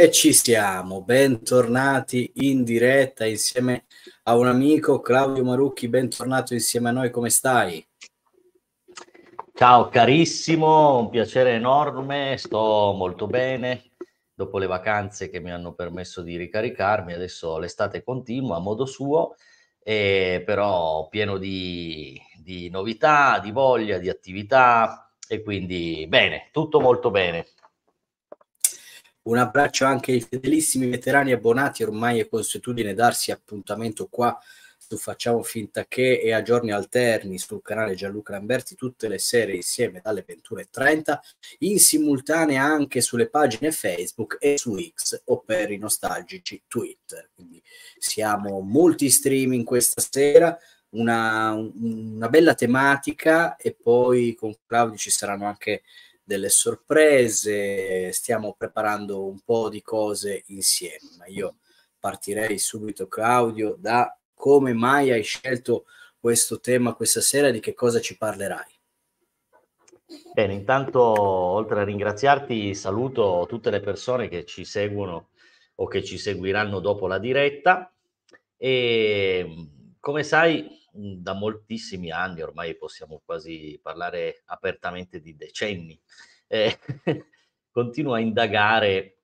E ci siamo, bentornati in diretta insieme a un amico Claudio Marucchi, bentornato insieme a noi, come stai? Ciao carissimo, un piacere enorme, sto molto bene, dopo le vacanze che mi hanno permesso di ricaricarmi, adesso l'estate continua a modo suo, eh, però pieno di, di novità, di voglia, di attività e quindi bene, tutto molto bene. Un abbraccio anche ai fedelissimi veterani abbonati, ormai è consuetudine darsi appuntamento qua su Facciamo Finta Che e a giorni alterni sul canale Gianluca Lamberti tutte le sere insieme dalle 21.30, in simultanea anche sulle pagine Facebook e su X o per i nostalgici Twitter. Quindi siamo molti streaming questa sera, una, una, bella tematica e poi con Claudio ci saranno anche delle sorprese, stiamo preparando un po' di cose insieme, ma io partirei subito Claudio da come mai hai scelto questo tema questa sera, di che cosa ci parlerai? Bene, intanto oltre a ringraziarti saluto tutte le persone che ci seguono o che ci seguiranno dopo la diretta e come sai Mhmm, da moltissimi anni, ormai possiamo quasi parlare apertamente di decenni, eh, continua a indagare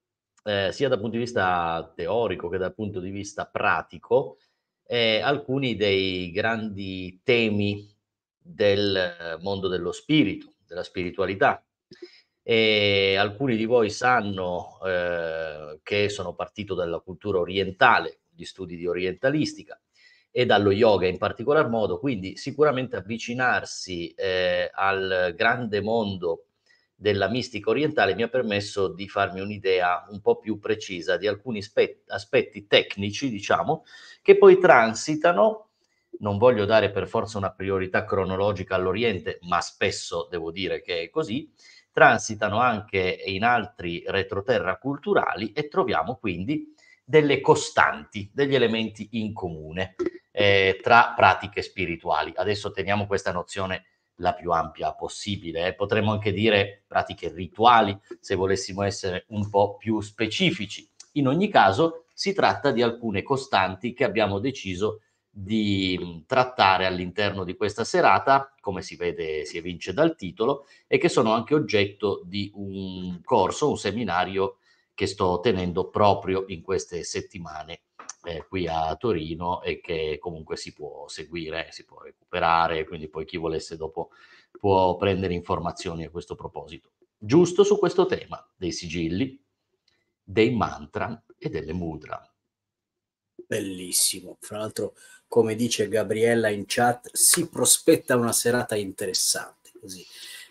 eh, sia dal punto di vista teorico che dal punto di vista pratico eh, alcuni dei grandi temi del mondo dello spirito, della spiritualità. E alcuni di voi sanno eh, che sono partito dalla cultura orientale, gli studi di orientalistica e dallo yoga in particolar modo, quindi sicuramente avvicinarsi eh, al grande mondo della mistica orientale mi ha permesso di farmi un'idea un po' più precisa di alcuni aspetti tecnici, diciamo, che poi transitano, non voglio dare per forza una priorità cronologica all'Oriente, ma spesso devo dire che è così, transitano anche in altri retroterra culturali e troviamo quindi delle costanti, degli elementi in comune eh, tra pratiche spirituali. Adesso teniamo questa nozione la più ampia possibile. Eh. Potremmo anche dire pratiche rituali, se volessimo essere un po' più specifici. In ogni caso, si tratta di alcune costanti che abbiamo deciso di mm, trattare all'interno di questa serata, come si vede, si evince dal titolo, e che sono anche oggetto di un corso, un seminario che sto tenendo proprio in queste settimane eh, qui a Torino e che comunque si può seguire, si può recuperare, quindi poi chi volesse dopo può prendere informazioni a questo proposito. Giusto su questo tema dei sigilli, dei mantra e delle mudra. Bellissimo, fra l'altro come dice Gabriella in chat si prospetta una serata interessante, così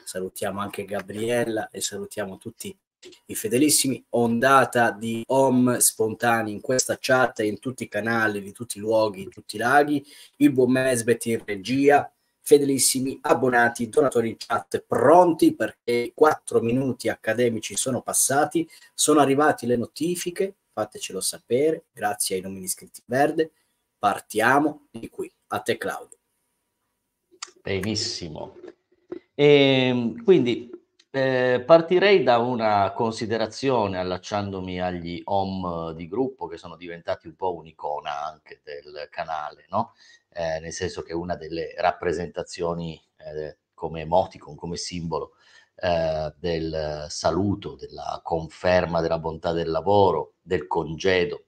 salutiamo anche Gabriella e salutiamo tutti i fedelissimi, ondata di home spontanei in questa chat e in tutti i canali, di tutti i luoghi, in tutti i laghi, il buon Mesbet in regia, fedelissimi abbonati, donatori in chat pronti perché quattro minuti accademici sono passati, sono arrivate le notifiche, fatecelo sapere, grazie ai nomi iscritti verde, partiamo di qui. A te Claudio. Benissimo. E, ehm, quindi eh, partirei da una considerazione allacciandomi agli home eh, di gruppo che sono diventati un po' un'icona anche del canale, no? eh, nel senso che una delle rappresentazioni eh, come emoticon, come simbolo eh, del saluto, della conferma della bontà del lavoro, del congedo.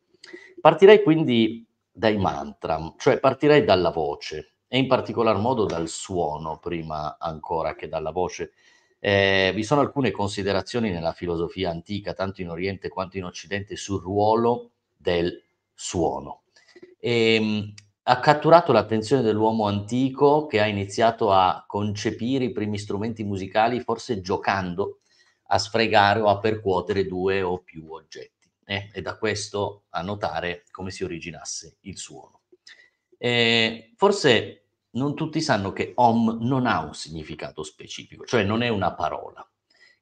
Partirei quindi dai mantra, cioè partirei dalla voce e in particolar modo dal suono prima ancora che dalla voce eh, vi sono alcune considerazioni nella filosofia antica, tanto in Oriente quanto in Occidente, sul ruolo del suono. E, ehm, ha catturato l'attenzione dell'uomo antico che ha iniziato a concepire i primi strumenti musicali, forse giocando a sfregare o a percuotere due o più oggetti. Eh? da questo a notare come si originasse il suono. Eh, forse non tutti sanno che om non ha un significato specifico, cioè non è una parola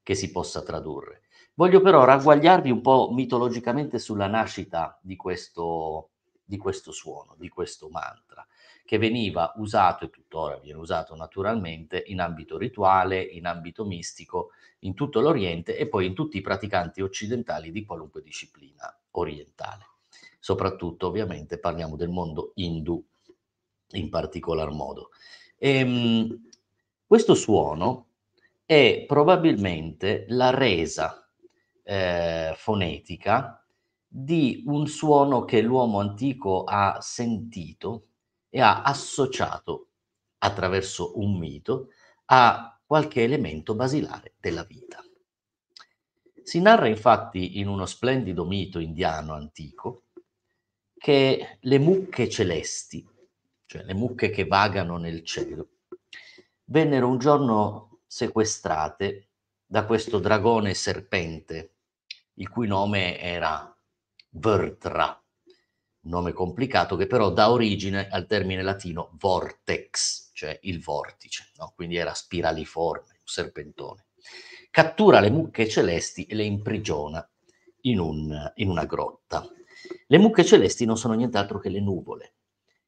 che si possa tradurre. Voglio però ragguagliarvi un po' mitologicamente sulla nascita di questo, di questo suono, di questo mantra, che veniva usato e tuttora viene usato naturalmente in ambito rituale, in ambito mistico, in tutto l'Oriente e poi in tutti i praticanti occidentali di qualunque disciplina orientale. Soprattutto ovviamente parliamo del mondo hindu in particolar modo. E, ehm, questo suono è probabilmente la resa eh, fonetica di un suono che l'uomo antico ha sentito e ha associato attraverso un mito a qualche elemento basilare della vita. Si narra infatti in uno splendido mito indiano antico che le mucche celesti cioè le mucche che vagano nel cielo, vennero un giorno sequestrate da questo dragone serpente, il cui nome era Vertra, nome complicato che però dà origine al termine latino vortex, cioè il vortice, no? quindi era spiraliforme, un serpentone. Cattura le mucche celesti e le imprigiona in, un, in una grotta. Le mucche celesti non sono nient'altro che le nuvole,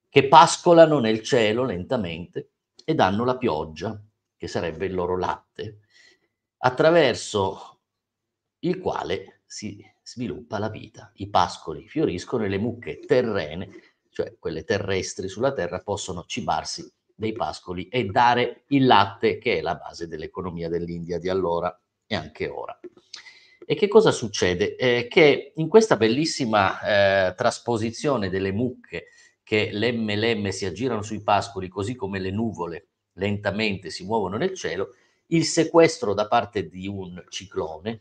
che pascolano nel cielo lentamente e danno la pioggia, che sarebbe il loro latte, attraverso il quale si sviluppa la vita. I pascoli fioriscono e le mucche terrene, cioè quelle terrestri sulla terra, possono cibarsi dei pascoli e dare il latte, che è la base dell'economia dell'India di allora e anche ora. E che cosa succede? Eh, che in questa bellissima eh, trasposizione delle mucche che lemme lemme si aggirano sui pascoli così come le nuvole lentamente si muovono nel cielo, il sequestro da parte di un ciclone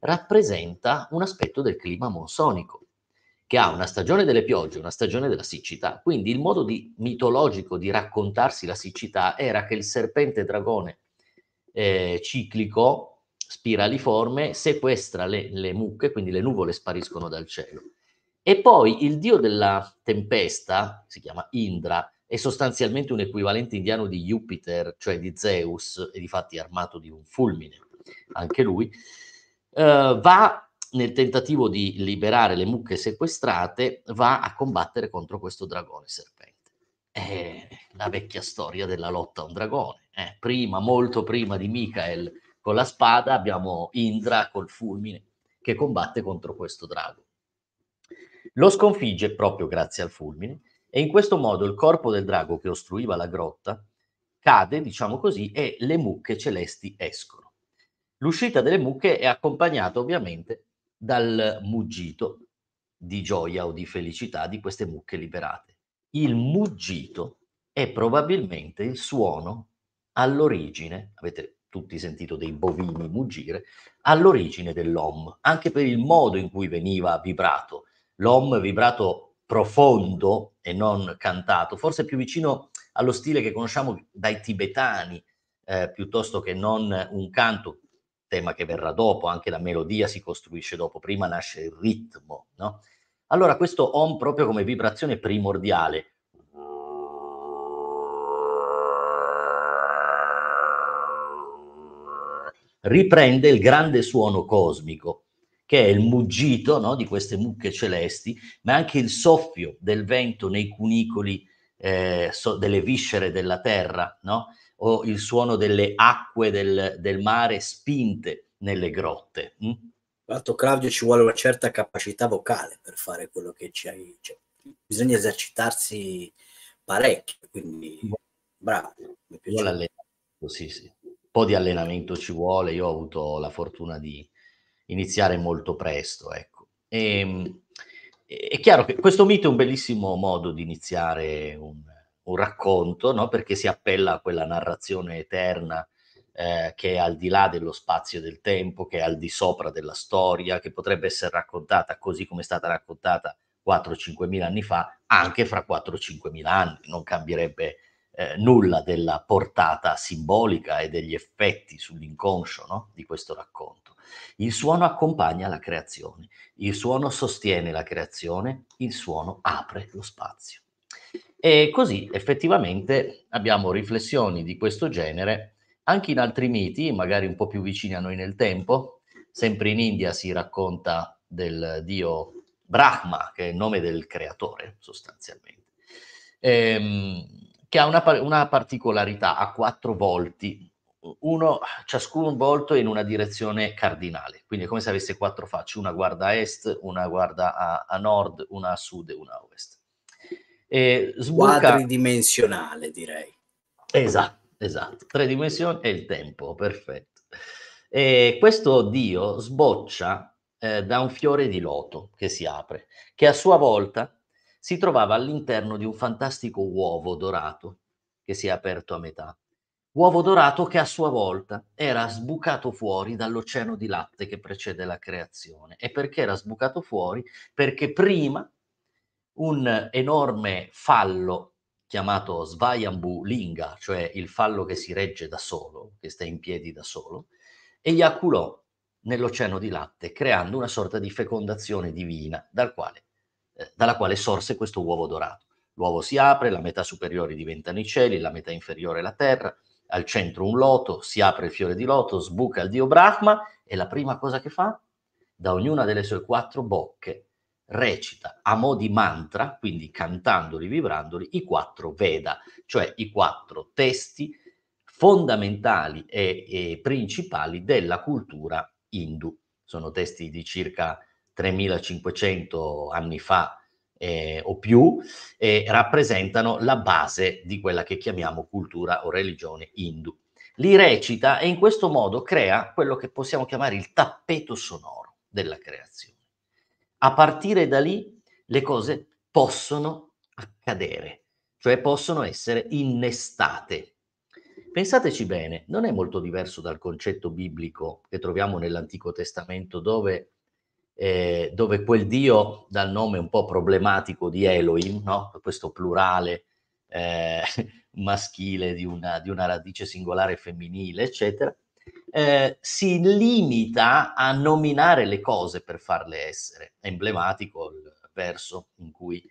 rappresenta un aspetto del clima monsonico, che ha una stagione delle piogge, una stagione della siccità. Quindi il modo di, mitologico di raccontarsi la siccità era che il serpente dragone eh, ciclico, spiraliforme, sequestra le, le mucche, quindi le nuvole spariscono dal cielo e poi il dio della tempesta, si chiama Indra, è sostanzialmente un equivalente indiano di Jupiter, cioè di Zeus, e di fatti armato di un fulmine, anche lui, eh, va nel tentativo di liberare le mucche sequestrate, va a combattere contro questo dragone serpente. È la vecchia storia della lotta a un dragone. Eh. Prima, molto prima di Michael con la spada, abbiamo Indra col fulmine che combatte contro questo drago. Lo sconfigge proprio grazie al fulmine e in questo modo il corpo del drago che ostruiva la grotta cade, diciamo così, e le mucche celesti escono. L'uscita delle mucche è accompagnata ovviamente dal muggito di gioia o di felicità di queste mucche liberate. Il muggito è probabilmente il suono all'origine, avete tutti sentito dei bovini muggire, all'origine dell'om, anche per il modo in cui veniva vibrato l'om vibrato profondo e non cantato, forse più vicino allo stile che conosciamo dai tibetani, eh, piuttosto che non un canto, tema che verrà dopo, anche la melodia si costruisce dopo, prima nasce il ritmo, no? Allora questo om proprio come vibrazione primordiale, riprende il grande suono cosmico che è il muggito no, di queste mucche celesti, ma anche il soffio del vento nei cunicoli eh, so, delle viscere della terra, no? o il suono delle acque del, del mare spinte nelle grotte. Mm? Tra l'altro Claudio ci vuole una certa capacità vocale per fare quello che ci hai... Cioè, bisogna esercitarsi parecchio, quindi bravo. Mi piace. Sì, sì. Un po' di allenamento ci vuole, io ho avuto la fortuna di iniziare molto presto. Ecco. E, ehm, è chiaro che questo mito è un bellissimo modo di iniziare un, un racconto, no? perché si appella a quella narrazione eterna eh, che è al di là dello spazio e del tempo, che è al di sopra della storia, che potrebbe essere raccontata così come è stata raccontata 4-5 mila anni fa, anche fra 4-5 mila anni, non cambierebbe eh, nulla della portata simbolica e degli effetti sull'inconscio no? di questo racconto. Il suono accompagna la creazione, il suono sostiene la creazione, il suono apre lo spazio. E così effettivamente abbiamo riflessioni di questo genere anche in altri miti, magari un po' più vicini a noi nel tempo. Sempre in India si racconta del dio Brahma, che è il nome del creatore sostanzialmente, ehm, che ha una, una particolarità, ha quattro volti uno, ciascun volto in una direzione cardinale, quindi è come se avesse quattro facce, una guarda a est, una guarda a, a nord, una a sud e una a ovest. E sbuca... Quadridimensionale direi. Esatto, esatto, tre dimensioni e il tempo, perfetto. E questo dio sboccia eh, da un fiore di loto che si apre, che a sua volta si trovava all'interno di un fantastico uovo dorato che si è aperto a metà uovo dorato che a sua volta era sbucato fuori dall'oceano di latte che precede la creazione. E perché era sbucato fuori? Perché prima un enorme fallo chiamato Svayambu Linga, cioè il fallo che si regge da solo, che sta in piedi da solo, eiaculò nell'oceano di latte, creando una sorta di fecondazione divina dal quale, eh, dalla quale sorse questo uovo dorato. L'uovo si apre, la metà superiore diventano i cieli, la metà inferiore la terra, al centro un loto, si apre il fiore di loto, sbuca il dio Brahma e la prima cosa che fa? Da ognuna delle sue quattro bocche recita a mo' di mantra, quindi cantandoli, vibrandoli, i quattro Veda, cioè i quattro testi fondamentali e, e principali della cultura hindu. Sono testi di circa 3500 anni fa, eh, o più, eh, rappresentano la base di quella che chiamiamo cultura o religione hindu. Li recita e in questo modo crea quello che possiamo chiamare il tappeto sonoro della creazione. A partire da lì le cose possono accadere, cioè possono essere innestate. Pensateci bene, non è molto diverso dal concetto biblico che troviamo nell'Antico Testamento dove eh, dove quel Dio dal nome un po' problematico di Elohim, no? questo plurale eh, maschile di una, di una, radice singolare femminile, eccetera, eh, si limita a nominare le cose per farle essere. È emblematico il verso in cui,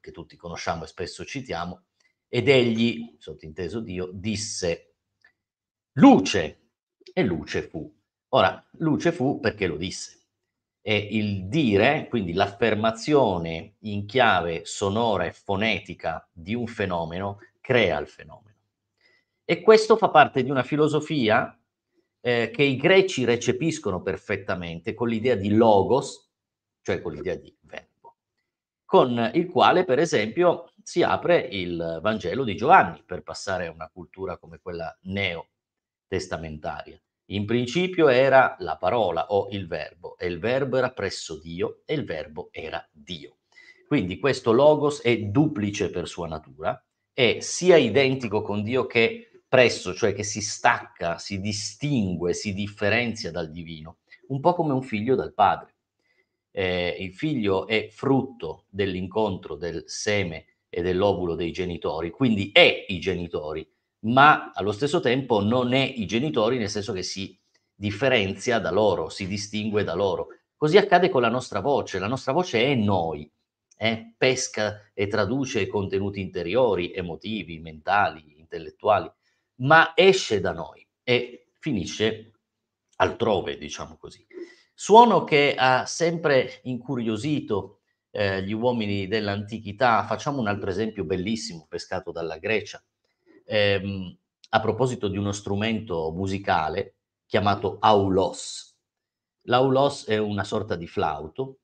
che tutti conosciamo e spesso citiamo, ed egli, sottinteso Dio, disse luce e luce fu. Ora, luce fu perché lo disse e il dire, quindi l'affermazione in chiave sonora e fonetica di un fenomeno, crea il fenomeno. E questo fa parte di una filosofia eh, che i greci recepiscono perfettamente con l'idea di logos, cioè con l'idea di verbo, con il quale, per esempio, si apre il Vangelo di Giovanni, per passare a una cultura come quella neotestamentaria. In principio era la parola o il verbo, e il verbo era presso Dio, e il verbo era Dio. Quindi questo logos è duplice per sua natura, è sia identico con Dio che presso, cioè che si stacca, si distingue, si differenzia dal divino, un po' come un figlio dal padre. Eh, il figlio è frutto dell'incontro del seme e dell'ovulo dei genitori, quindi è i genitori, ma allo stesso tempo non è i genitori, nel senso che si differenzia da loro, si distingue da loro. Così accade con la nostra voce, la nostra voce è noi, eh? pesca e traduce contenuti interiori, emotivi, mentali, intellettuali, ma esce da noi e finisce altrove, diciamo così. Suono che ha sempre incuriosito eh, gli uomini dell'antichità, facciamo un altro esempio bellissimo pescato dalla Grecia ehm, a proposito di uno strumento musicale chiamato aulos. L'aulos è una sorta di flauto,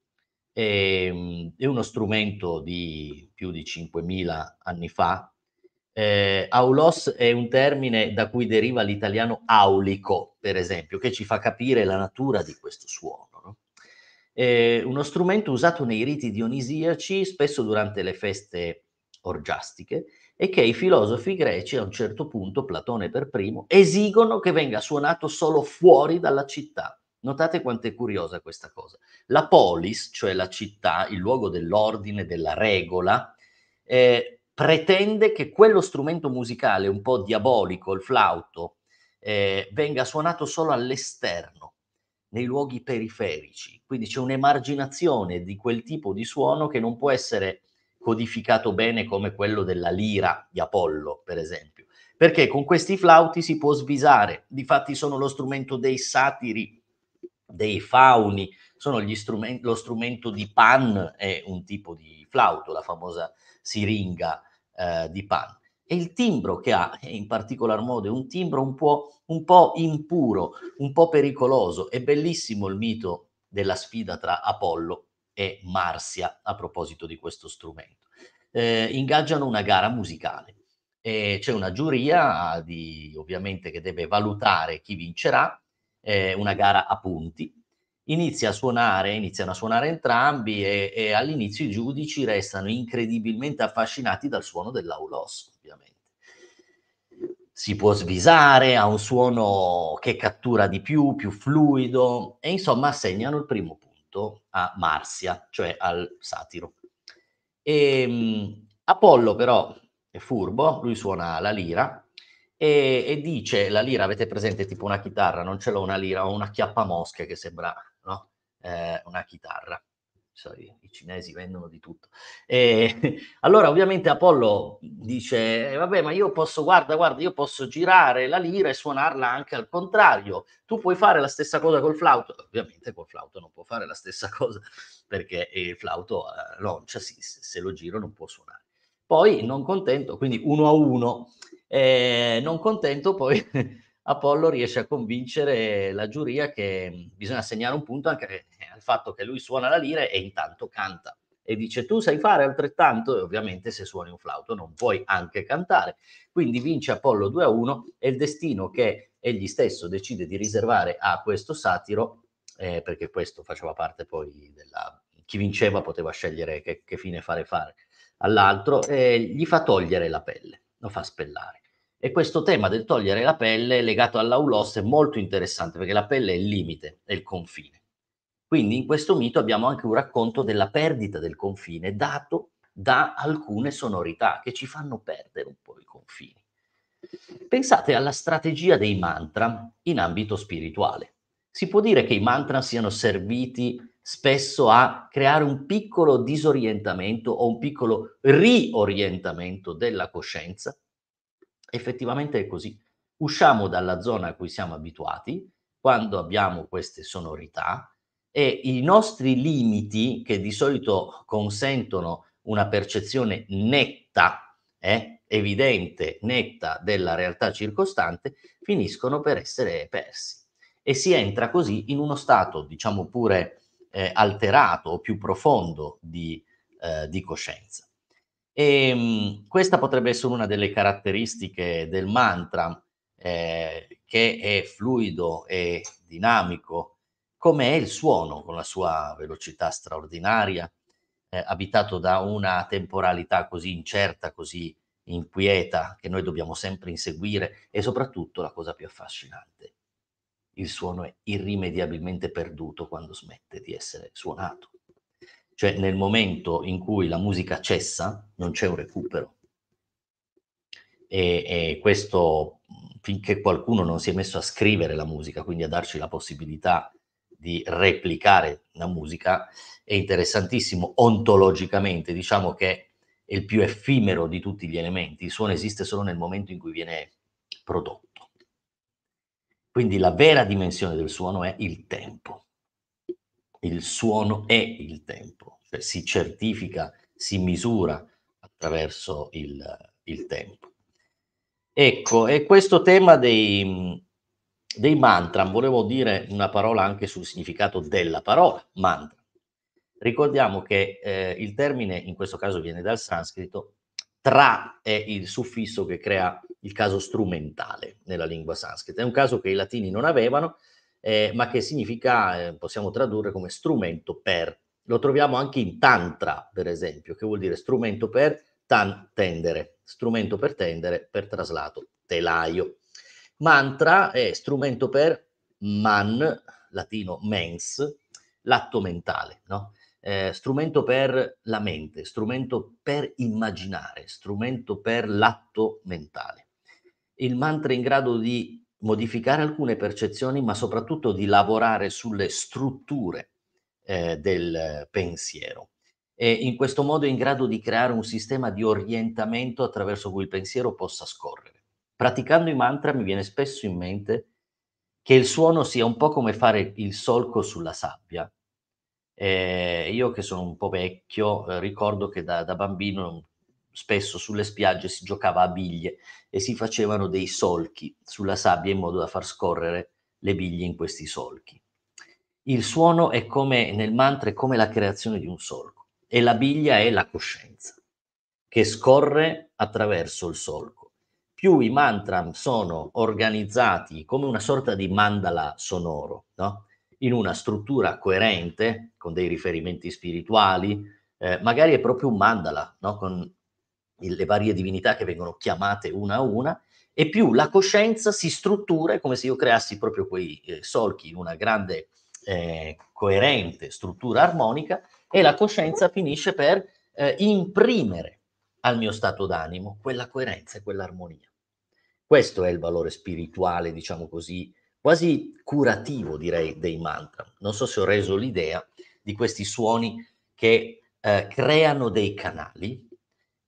ehm, è uno strumento di più di 5.000 anni fa. Eh, aulos è un termine da cui deriva l'italiano aulico, per esempio, che ci fa capire la natura di questo suono. No? Eh, uno strumento usato nei riti dionisiaci, spesso durante le feste orgiastiche, è che i filosofi greci a un certo punto, Platone per primo, esigono che venga suonato solo fuori dalla città. Notate quanto è curiosa questa cosa. La polis, cioè la città, il luogo dell'ordine, della regola, eh, pretende che quello strumento musicale un po' diabolico, il flauto, eh, venga suonato solo all'esterno, nei luoghi periferici. Quindi c'è un'emarginazione di quel tipo di suono che non può essere codificato bene come quello della lira di Apollo, per esempio, perché con questi flauti si può svisare, difatti sono lo strumento dei satiri, dei fauni, sono strumenti, lo strumento di Pan, è un tipo di flauto, la famosa siringa eh, di Pan. E il timbro che ha, in particolar modo, è un timbro un po', un po' impuro, un po' pericoloso. È bellissimo il mito della sfida tra Apollo e Marsia a proposito di questo strumento. Eh, ingaggiano una gara musicale e c'è una giuria di, ovviamente che deve valutare chi vincerà, eh, una gara a punti. Inizia a suonare, iniziano a suonare entrambi e, e all'inizio i giudici restano incredibilmente affascinati dal suono dell'aulos, ovviamente si può svisare, ha un suono che cattura di più, più fluido e insomma assegnano il primo punto tutto a Marsia, cioè al satiro. E, ehm, Apollo però è furbo, lui suona la lira e, e, dice, la lira avete presente tipo una chitarra, non ce l'ho una lira, ho una chiappa mosche che sembra no? eh, una chitarra sai, i cinesi vendono di tutto. E, allora ovviamente Apollo dice, eh, vabbè, ma io posso, guarda, guarda, io posso girare la lira e suonarla anche al contrario. Tu puoi fare la stessa cosa col flauto. Ovviamente col flauto non può fare la stessa cosa perché il flauto eh, lancia, sì, se lo giro non può suonare. Poi non contento, quindi uno a uno, eh, non contento poi... Apollo riesce a convincere la giuria che mm, bisogna segnare un punto anche eh, al fatto che lui suona la lira e intanto canta. E dice tu sai fare altrettanto e ovviamente se suoni un flauto non puoi anche cantare. Quindi vince Apollo 2 a 1 e il destino che egli stesso decide di riservare a questo satiro, eh, perché questo faceva parte poi della... chi vinceva poteva scegliere che, che fine fare fare all'altro, eh, gli fa togliere la pelle, lo fa spellare e questo tema del togliere la pelle legato all'aulos è molto interessante perché la pelle è il limite, è il confine. Quindi in questo mito abbiamo anche un racconto della perdita del confine dato da alcune sonorità che ci fanno perdere un po' i confini. Pensate alla strategia dei mantra in ambito spirituale. Si può dire che i mantra siano serviti spesso a creare un piccolo disorientamento o un piccolo riorientamento della coscienza effettivamente è così. Usciamo dalla zona a cui siamo abituati quando abbiamo queste sonorità e i nostri limiti che di solito consentono una percezione netta, eh, evidente, netta della realtà circostante, finiscono per essere persi. E si entra così in uno stato, diciamo pure, eh, alterato o più profondo di, eh, di coscienza. E ehm, questa potrebbe essere una delle caratteristiche del mantra, eh, che è fluido e dinamico, come è il suono con la sua velocità straordinaria, eh, abitato da una temporalità così incerta, così inquieta, che noi dobbiamo sempre inseguire, e soprattutto la cosa più affascinante, il suono è irrimediabilmente perduto quando smette di essere suonato. Cioè nel momento in cui la musica cessa non c'è un recupero. E, e questo finché qualcuno non si è messo a scrivere la musica, quindi a darci la possibilità di replicare la musica, è interessantissimo ontologicamente, diciamo che è il più effimero di tutti gli elementi, il suono esiste solo nel momento in cui viene prodotto. Quindi la vera dimensione del suono è il tempo il suono è il tempo, cioè si certifica, si misura attraverso il, il tempo. Ecco, e questo tema dei, dei mantra, volevo dire una parola anche sul significato della parola mantra. Ricordiamo che eh, il termine, in questo caso viene dal sanscrito, tra è il suffisso che crea il caso strumentale nella lingua sanscrita. È un caso che i latini non avevano eh, ma che significa, eh, possiamo tradurre come strumento per. Lo troviamo anche in tantra, per esempio, che vuol dire strumento per tan- tendere, strumento per tendere, per traslato, telaio. Mantra è strumento per man, latino mens, l'atto mentale, no? Eh, strumento per la mente, strumento per immaginare, strumento per l'atto mentale. Il mantra è in grado di modificare alcune percezioni, ma soprattutto di lavorare sulle strutture eh, del pensiero. E in questo modo è in grado di creare un sistema di orientamento attraverso cui il pensiero possa scorrere. Praticando i mantra mi viene spesso in mente che il suono sia un po' come fare il solco sulla sabbia. Eh, io che sono un po' vecchio, eh, ricordo che da, da bambino spesso sulle spiagge si giocava a biglie e si facevano dei solchi sulla sabbia in modo da far scorrere le biglie in questi solchi. Il suono è come nel mantra è come la creazione di un solco e la biglia è la coscienza che scorre attraverso il solco. Più i mantra sono organizzati come una sorta di mandala sonoro, no? in una struttura coerente con dei riferimenti spirituali, eh, magari è proprio un mandala, no? con le varie divinità che vengono chiamate una a una, e più la coscienza si struttura, è come se io creassi proprio quei eh, solchi in una grande, eh, coerente struttura armonica, e la coscienza finisce per eh, imprimere al mio stato d'animo quella coerenza e quell'armonia. Questo è il valore spirituale, diciamo così, quasi curativo, direi, dei mantra. Non so se ho reso l'idea di questi suoni che eh, creano dei canali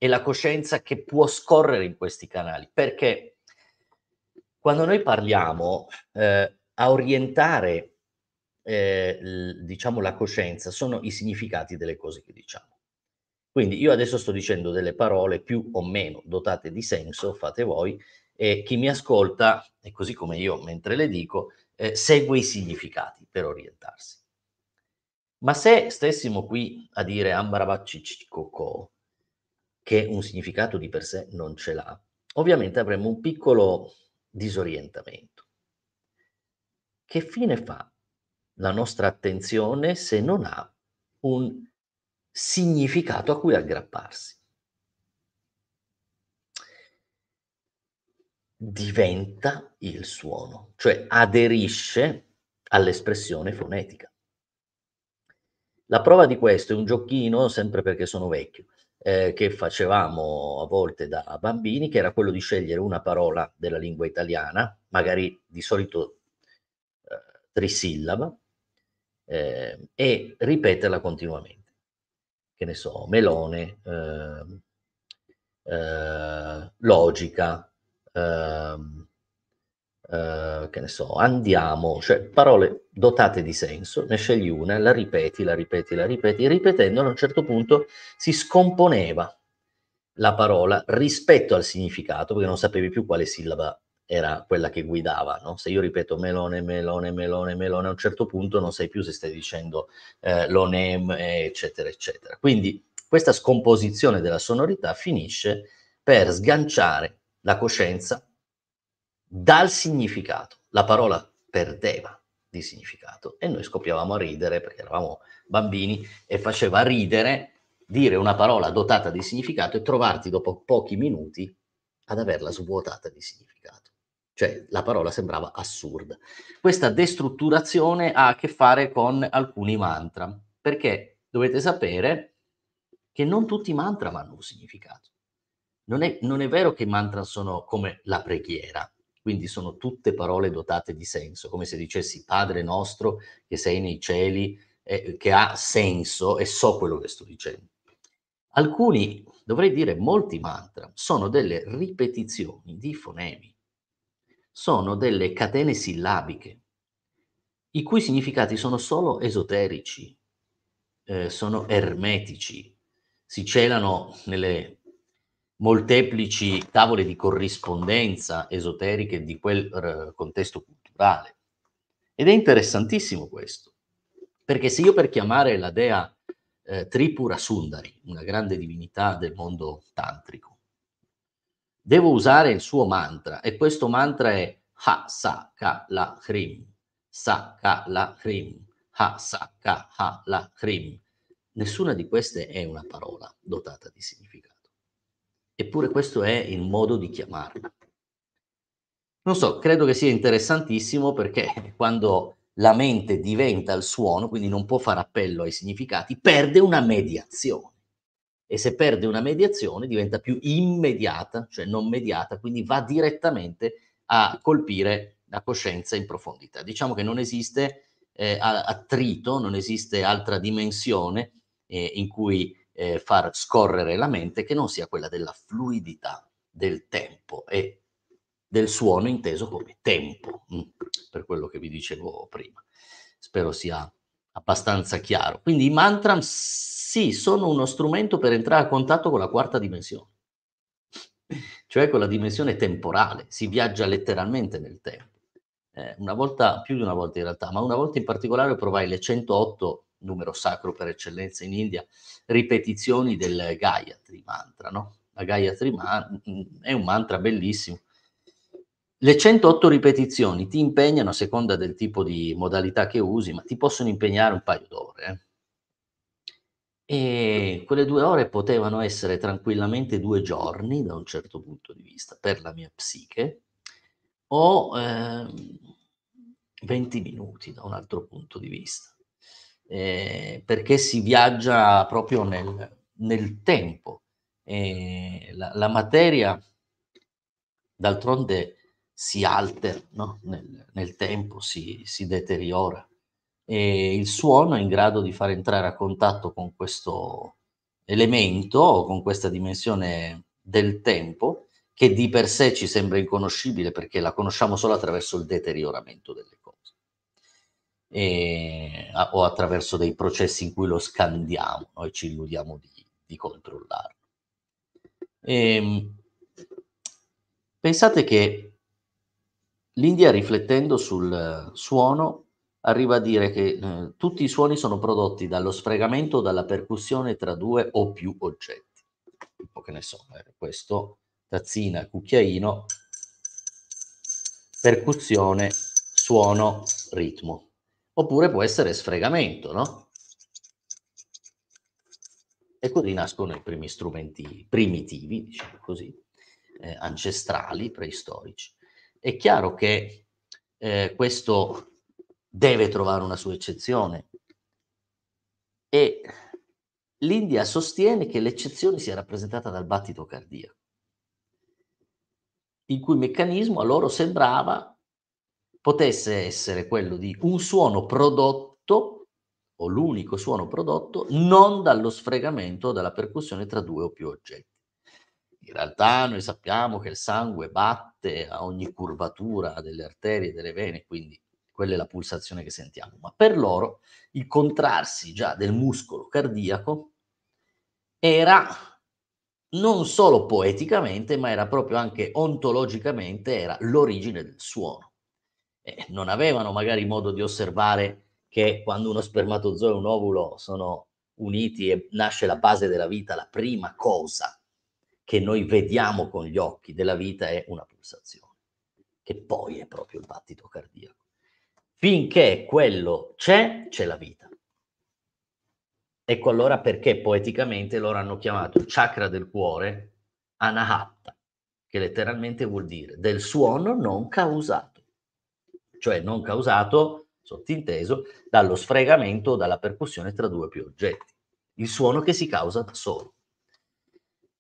e la coscienza che può scorrere in questi canali, perché quando noi parliamo eh, a orientare eh, l, diciamo la coscienza sono i significati delle cose che diciamo. Quindi io adesso sto dicendo delle parole più o meno dotate di senso, fate voi, e chi mi ascolta, e così come io mentre le dico, eh, segue i significati per orientarsi. Ma se stessimo qui a dire Ambarabacicicocò, che un significato di per sé non ce l'ha, ovviamente avremo un piccolo disorientamento. Che fine fa la nostra attenzione se non ha un significato a cui aggrapparsi? Diventa il suono, cioè aderisce all'espressione fonetica. La prova di questo è un giochino, sempre perché sono vecchio, eh, che facevamo a volte da bambini, che era quello di scegliere una parola della lingua italiana, magari di solito eh, trisillaba, eh, e ripeterla continuamente. Che ne so, melone, ehm, eh, logica, eh, eh, che ne so, andiamo, cioè parole dotate di senso, ne scegli una, la ripeti, la ripeti, la ripeti, ripetendo a un certo punto si scomponeva la parola rispetto al significato, perché non sapevi più quale sillaba era quella che guidava. No? Se io ripeto melone, melone, melone, melone, a un certo punto non sai più se stai dicendo eh, l'onem, eccetera, eccetera. Quindi questa scomposizione della sonorità finisce per sganciare la coscienza dal significato. La parola perdeva di significato e noi scoppiavamo a ridere perché eravamo bambini e faceva ridere dire una parola dotata di significato e trovarti dopo pochi minuti ad averla svuotata di significato. Cioè la parola sembrava assurda. Questa destrutturazione ha a che fare con alcuni mantra, perché dovete sapere che non tutti i mantra hanno un significato. Non è, non è vero che i mantra sono come la preghiera, quindi sono tutte parole dotate di senso, come se dicessi Padre nostro che sei nei cieli, eh, che ha senso e so quello che sto dicendo. Alcuni, dovrei dire molti mantra, sono delle ripetizioni di fonemi, sono delle catene sillabiche, i cui significati sono solo esoterici, eh, sono ermetici, si celano nelle molteplici tavole di corrispondenza esoteriche di quel eh, contesto culturale. Ed è interessantissimo questo, perché se io per chiamare la dea eh, Tripura Sundari, una grande divinità del mondo tantrico, devo usare il suo mantra, e questo mantra è Ha Sa Ka La Hrim, Sa Ka La Hrim, Ha Sa Ka Ha La Hrim. Nessuna di queste è una parola dotata di significato. Eppure questo è il modo di chiamarla. Non so, credo che sia interessantissimo perché quando la mente diventa il suono, quindi non può fare appello ai significati, perde una mediazione. E se perde una mediazione diventa più immediata, cioè non mediata, quindi va direttamente a colpire la coscienza in profondità. Diciamo che non esiste eh, attrito, non esiste altra dimensione eh, in cui eh, far scorrere la mente che non sia quella della fluidità del tempo e del suono inteso come tempo, mm, per quello che vi dicevo prima. Spero sia abbastanza chiaro. Quindi i mantra sì, sono uno strumento per entrare a contatto con la quarta dimensione, cioè con la dimensione temporale, si viaggia letteralmente nel tempo. Eh, una volta, più di una volta in realtà, ma una volta in particolare provai le 108 numero sacro per eccellenza in India, ripetizioni del Gayatri mantra, no? La Gayatri mantra mm, mm, è un mantra bellissimo. Le 108 ripetizioni ti impegnano a seconda del tipo di modalità che usi, ma ti possono impegnare un paio d'ore. Eh? E quelle due ore potevano essere tranquillamente due giorni da un certo punto di vista per la mia psiche o eh, 20 minuti da un altro punto di vista eh, perché si viaggia proprio nel, nel tempo. La, la, materia, d'altronde, si altera no? nel, nel, tempo, si, si deteriora. E il suono è in grado di far entrare a contatto con questo elemento, con questa dimensione del tempo, che di per sé ci sembra inconoscibile perché la conosciamo solo attraverso il deterioramento delle cose e, a, o attraverso dei processi in cui lo scandiamo no? e ci illudiamo di, di controllarlo. E, ehm, pensate che l'India riflettendo sul suono arriva a dire che eh, tutti i suoni sono prodotti dallo sfregamento o dalla percussione tra due o più oggetti. Un che ne so, eh, questo tazzina, cucchiaino, percussione, suono, ritmo oppure può essere sfregamento, no? E così nascono i primi strumenti primitivi, diciamo così, eh, ancestrali, preistorici. È chiaro che eh, questo deve trovare una sua eccezione e l'India sostiene che l'eccezione sia rappresentata dal battito cardiaco, il cui meccanismo a loro sembrava potesse essere quello di un suono prodotto o l'unico suono prodotto non dallo sfregamento o dalla percussione tra due o più oggetti. In realtà noi sappiamo che il sangue batte a ogni curvatura delle arterie e delle vene, quindi quella è la pulsazione che sentiamo, ma per loro il contrarsi già del muscolo cardiaco era non solo poeticamente, ma era proprio anche ontologicamente, era l'origine del suono eh, non avevano magari modo di osservare che quando uno spermatozoo e un ovulo sono uniti e nasce la base della vita, la prima cosa che noi vediamo con gli occhi della vita è una pulsazione, che poi è proprio il battito cardiaco. Finché quello c'è, c'è la vita. Ecco allora perché poeticamente loro hanno chiamato il chakra del cuore Anahatta, che letteralmente vuol dire del suono non causato cioè non causato, sottinteso, dallo sfregamento o dalla percussione tra due o più oggetti. Il suono che si causa da solo.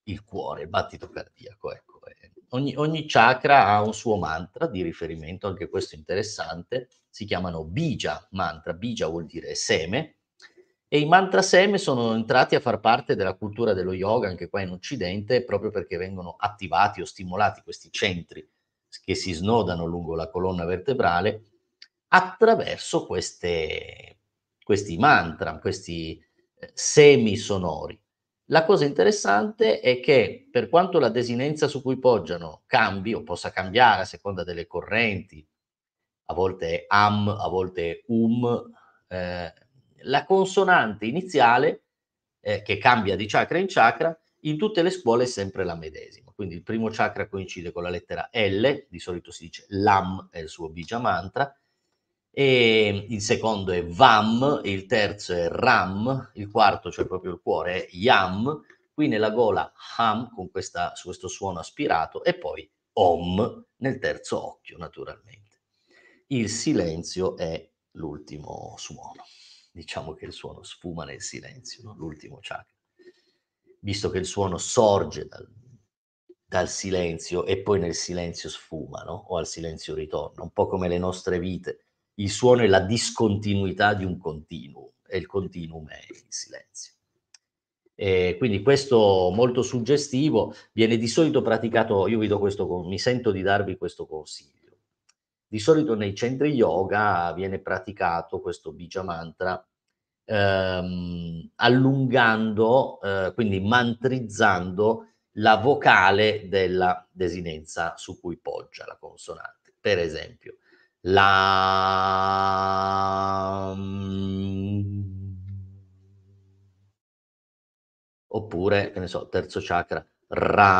Il cuore, il battito cardiaco, ecco. Eh. Ogni, ogni chakra ha un suo mantra di riferimento, anche questo interessante, si chiamano bija mantra, bija vuol dire seme, e i mantra seme sono entrati a far parte della cultura dello yoga anche qua in Occidente proprio perché vengono attivati o stimolati questi centri che si snodano lungo la colonna vertebrale attraverso queste, questi mantra, questi eh, semi sonori. La cosa interessante è che per quanto la desinenza su cui poggiano cambi o possa cambiare a seconda delle correnti, a volte am, a volte um, eh, la consonante iniziale eh, che cambia di chakra in chakra in tutte le scuole è sempre la medesima. Quindi il primo chakra coincide con la lettera L, di solito si dice LAM, è il suo bija mantra, e il secondo è VAM, il terzo è RAM, il quarto, cioè proprio il cuore, è YAM, qui nella gola HAM con questa, su questo suono aspirato e poi OM nel terzo occhio naturalmente. Il silenzio è l'ultimo suono, diciamo che il suono sfuma nel silenzio, no? l'ultimo chakra. Visto che il suono sorge dal, dal silenzio e poi nel silenzio sfumano o al silenzio ritorna, un po' come le nostre vite. Il suono è la discontinuità di un continuum e il continuum è il silenzio. E quindi questo molto suggestivo viene di solito praticato, io vi do questo, mi sento di darvi questo consiglio. Di solito nei centri yoga viene praticato questo bija mantra ehm, allungando, eh, quindi mantrizzando la vocale della desinenza su cui poggia la consonante. Per esempio, la... Oppure, che ne so, terzo chakra, ra...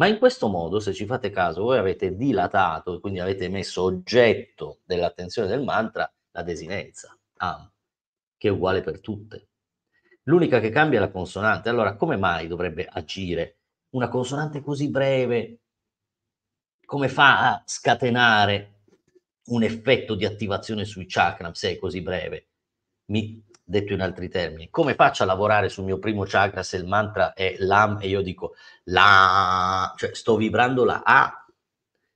Ma in questo modo, se ci fate caso, voi avete dilatato, e quindi avete messo oggetto dell'attenzione del mantra, la desinenza. Ah che è uguale per tutte. L'unica che cambia è la consonante. Allora, come mai dovrebbe agire una consonante così breve? Come fa a scatenare un effetto di attivazione sui chakra se è così breve? Mi, detto in altri termini, come faccio a lavorare sul mio primo chakra se il mantra è lam e io dico la, cioè sto vibrando la A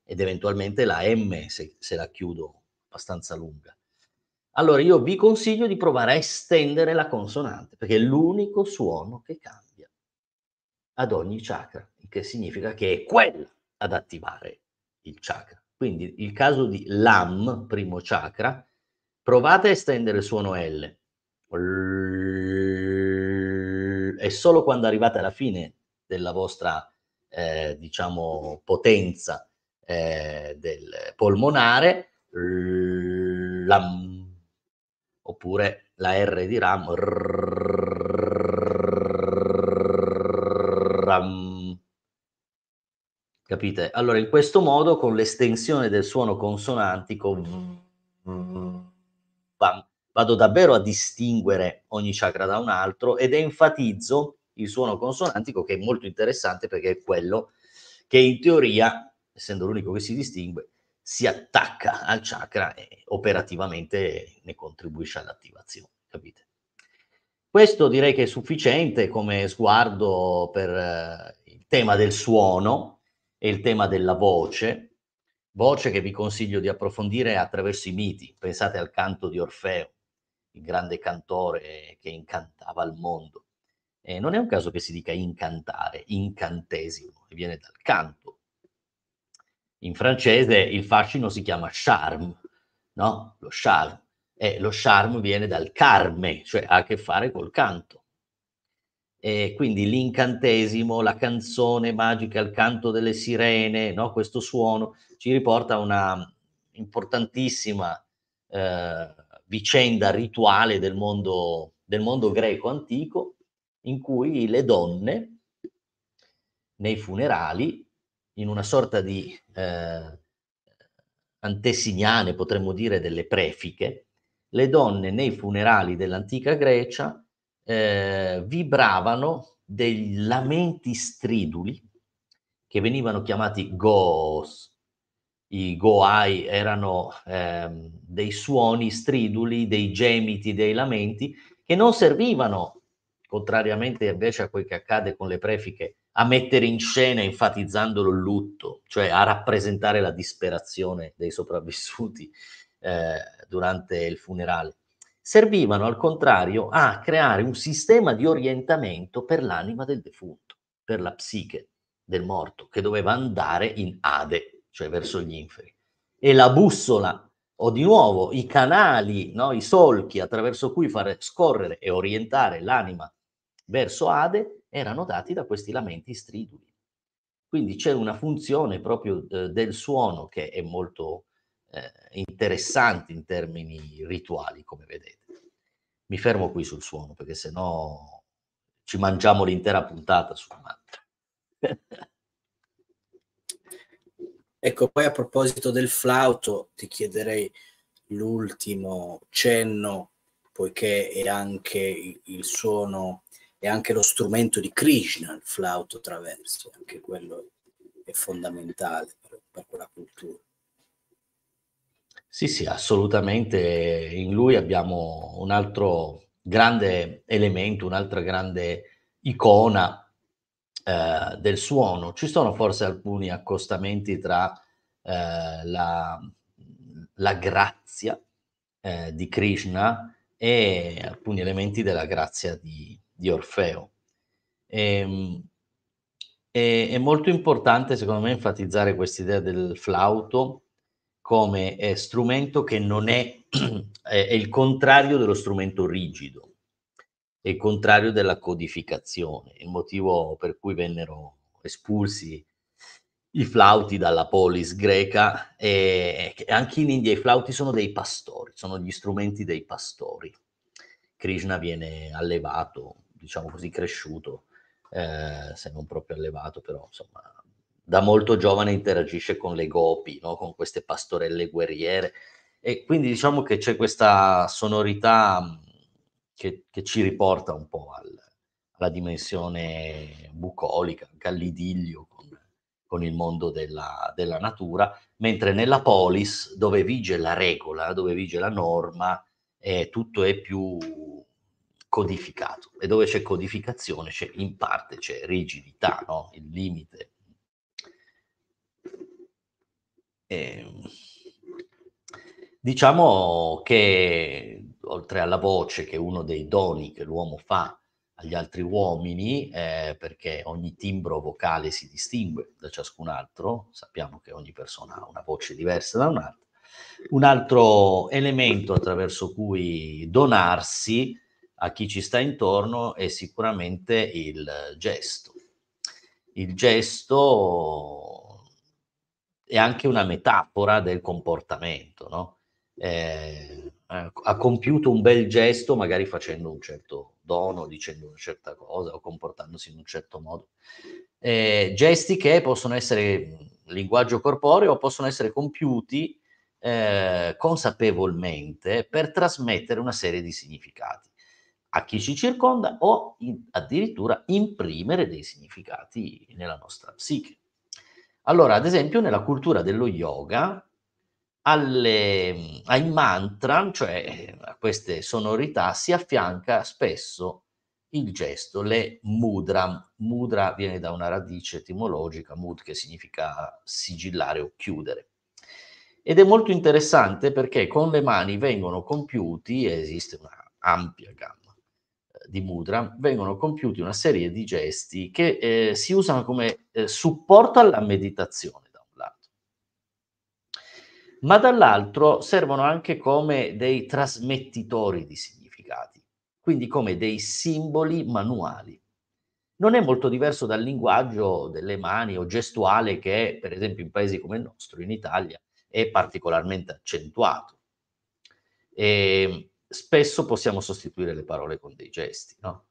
ed eventualmente la M se, se la chiudo abbastanza lunga. Allora io vi consiglio di provare a estendere la consonante, perché è l'unico suono che cambia ad ogni chakra, che significa che è quella ad attivare il chakra. Quindi il caso di Lam, primo chakra, provate a estendere il suono L. E solo quando arrivate alla fine della vostra, eh, diciamo, potenza eh, del polmonare, Lam oppure la R di RAM. RAM. Capite? Allora, in questo modo, con l'estensione del suono consonantico, vado davvero a distinguere ogni chakra da un altro ed enfatizzo il suono consonantico, che è molto interessante perché è quello che in teoria, essendo l'unico che si distingue, si attacca al chakra e operativamente ne contribuisce all'attivazione, capite? Questo direi che è sufficiente come sguardo per eh, il tema del suono e il tema della voce, voce che vi consiglio di approfondire attraverso i miti. Pensate al canto di Orfeo, il grande cantore che incantava il mondo. Eh, non è un caso che si dica incantare, incantesimo, viene dal canto in francese il fascino si chiama charme, no? Lo charme. E lo charme viene dal carme, cioè ha a che fare col canto. E quindi l'incantesimo, la canzone magica, il canto delle sirene, no? questo suono ci riporta a una importantissima eh, vicenda rituale del mondo, del mondo greco antico in cui le donne nei funerali in una sorta di eh, antesignane, potremmo dire, delle prefiche, le donne nei funerali dell'antica Grecia eh, vibravano dei lamenti striduli che venivano chiamati goos. I goai erano eh, dei suoni striduli, dei gemiti, dei lamenti che non servivano, contrariamente invece a quel che accade con le prefiche a mettere in scena enfatizzandolo il lutto, cioè a rappresentare la disperazione dei sopravvissuti eh, durante il funerale, servivano al contrario a creare un sistema di orientamento per l'anima del defunto, per la psiche del morto, che doveva andare in Ade, cioè verso gli inferi. E la bussola, o di nuovo i canali, no, i solchi attraverso cui fare scorrere e orientare l'anima verso Ade, erano dati da questi lamenti striduli. Quindi c'è una funzione proprio eh, del suono che è molto eh, interessante in termini rituali, come vedete. Mi fermo qui sul suono perché sennò ci mangiamo l'intera puntata sul mantra. ecco, poi a proposito del flauto, ti chiederei l'ultimo cenno, poiché è anche il suono e anche lo strumento di Krishna, il flauto traverso, anche quello è fondamentale per, per quella cultura. Sì, sì, assolutamente. In lui abbiamo un altro grande elemento, un'altra grande icona eh, del suono. Ci sono forse alcuni accostamenti tra eh, la, la, grazia eh, di Krishna e alcuni elementi della grazia di, Krishna di Orfeo. E, ehm, e, è molto importante, secondo me, enfatizzare questa idea del flauto come eh, strumento che non è, è, è il contrario dello strumento rigido, è il contrario della codificazione, il motivo per cui vennero espulsi i flauti dalla polis greca e anche in India i flauti sono dei pastori, sono gli strumenti dei pastori. Krishna viene allevato diciamo così, cresciuto, eh, se non proprio allevato, però insomma, da molto giovane interagisce con le gopi, no? con queste pastorelle guerriere. E quindi diciamo che c'è questa sonorità mm, che, che ci riporta un po' al, alla dimensione bucolica, anche all'idillio con, con il mondo della, della, natura, mentre nella polis, dove vige la regola, dove vige la norma, eh, tutto è più codificato e dove c'è codificazione c'è in parte c'è rigidità, no? il limite. E, ehm, diciamo che oltre alla voce che è uno dei doni che l'uomo fa agli altri uomini, eh, perché ogni timbro vocale si distingue da ciascun altro, sappiamo che ogni persona ha una voce diversa da un'altra. Un altro elemento attraverso cui donarsi a chi ci sta intorno è sicuramente il gesto. Il gesto è anche una metafora del comportamento, no? Eh, eh, ha compiuto un bel gesto magari facendo un certo dono, dicendo una certa cosa o comportandosi in un certo modo. Eh, gesti che possono essere linguaggio corporeo, possono essere compiuti eh, consapevolmente per trasmettere una serie di significati a chi ci circonda o in, addirittura imprimere dei significati nella nostra psiche. Allora, ad esempio, nella cultura dello yoga, alle, ai mantra, cioè eh, a queste sonorità, si affianca spesso il gesto, le mudra. Mudra viene da una radice etimologica, mud, che significa sigillare o chiudere. Ed è molto interessante perché con le mani vengono compiuti, esiste una ampia gamma di Mudra vengono compiuti una serie di gesti che eh, si usano come eh, supporto alla meditazione da un lato, ma dall'altro servono anche come dei trasmettitori di significati, quindi come dei simboli manuali. Non è molto diverso dal linguaggio delle mani o gestuale che, per esempio, in paesi come il nostro, in Italia, è particolarmente accentuato. E, ehm, spesso possiamo sostituire le parole con dei gesti, no?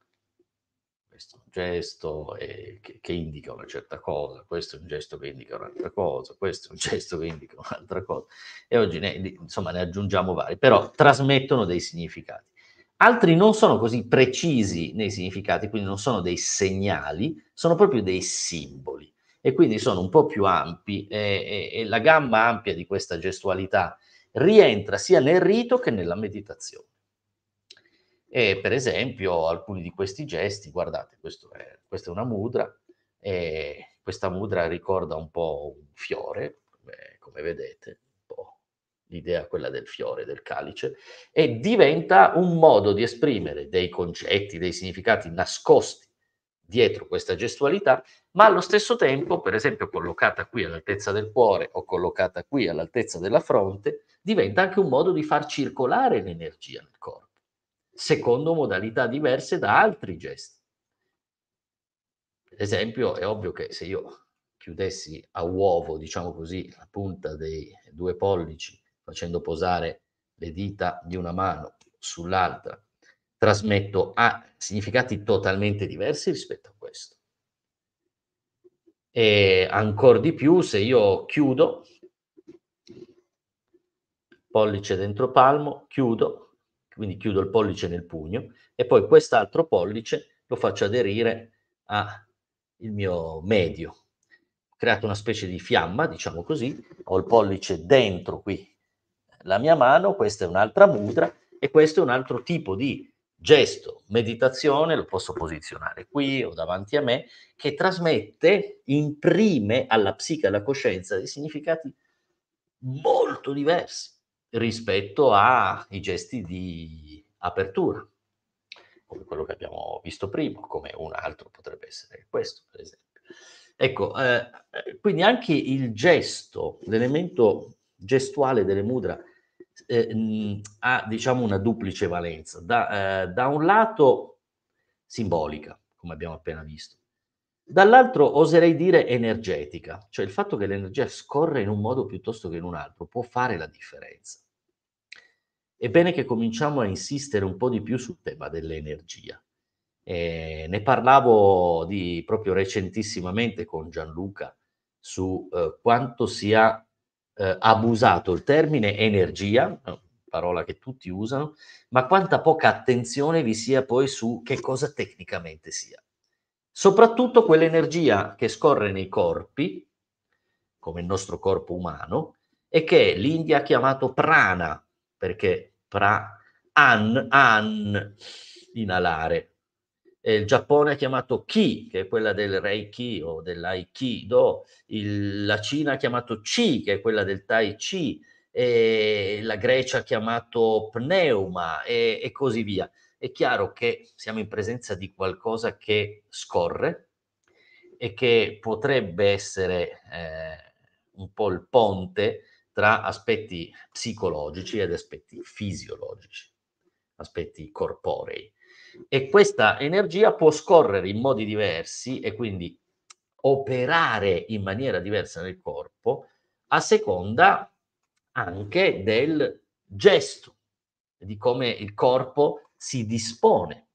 Questo è un gesto eh, che, che, indica una certa cosa, questo è un gesto che indica un'altra cosa, questo è un gesto che indica un'altra cosa. E oggi ne, insomma, ne aggiungiamo vari, però trasmettono dei significati. Altri non sono così precisi nei significati, quindi non sono dei segnali, sono proprio dei simboli e quindi sono un po' più ampi e, e, e la gamma ampia di questa gestualità rientra sia nel rito che nella meditazione. E per esempio alcuni di questi gesti, guardate, è, questa è una mudra, e questa mudra ricorda un po' un fiore, come, eh, come vedete, un po' l'idea quella del fiore, del calice, e diventa un modo di esprimere dei concetti, dei significati nascosti dietro questa gestualità, ma allo stesso tempo, per esempio collocata qui all'altezza del cuore o collocata qui all'altezza della fronte, diventa anche un modo di far circolare l'energia nel corpo secondo modalità diverse da altri gesti. Ad esempio, è ovvio che se io chiudessi a uovo, diciamo così, la punta dei due pollici facendo posare le dita di una mano sull'altra, trasmetto a significati totalmente diversi rispetto a questo. E ancora di più se io chiudo, pollice dentro palmo, chiudo, quindi chiudo il pollice nel pugno e poi quest'altro pollice lo faccio aderire al mio medio. Ho creato una specie di fiamma, diciamo così, ho il pollice dentro qui la mia mano, questa è un'altra mudra e questo è un altro tipo di gesto, meditazione, lo posso posizionare qui o davanti a me, che trasmette, imprime alla psiche, alla coscienza dei significati molto diversi rispetto ai gesti di apertura, come quello che abbiamo visto prima, come un altro potrebbe essere questo, per esempio. Ecco, eh, quindi anche il gesto, l'elemento gestuale delle mudra eh, ha diciamo una duplice valenza, da, eh, da un lato simbolica, come abbiamo appena visto, Dall'altro oserei dire energetica, cioè il fatto che l'energia scorre in un modo piuttosto che in un altro può fare la differenza. È bene che cominciamo a insistere un po' di più sul tema dell'energia. Eh, ne parlavo di, proprio recentissimamente con Gianluca su eh, quanto sia eh, abusato il termine energia, parola che tutti usano, ma quanta poca attenzione vi sia poi su che cosa tecnicamente sia soprattutto quell'energia che scorre nei corpi, come il nostro corpo umano, e che l'India ha chiamato prana, perché pra, an, an, inalare. E il Giappone ha chiamato ki, che è quella del reiki o dell'aikido, il, la Cina ha chiamato chi, che è quella del tai chi, la Grecia ha chiamato pneuma e, e così via è chiaro che siamo in presenza di qualcosa che scorre e che potrebbe essere eh, un po' il ponte tra aspetti psicologici ed aspetti fisiologici, aspetti corporei. E questa energia può scorrere in modi diversi e quindi operare in maniera diversa nel corpo a seconda anche del gesto, di come il corpo si dispone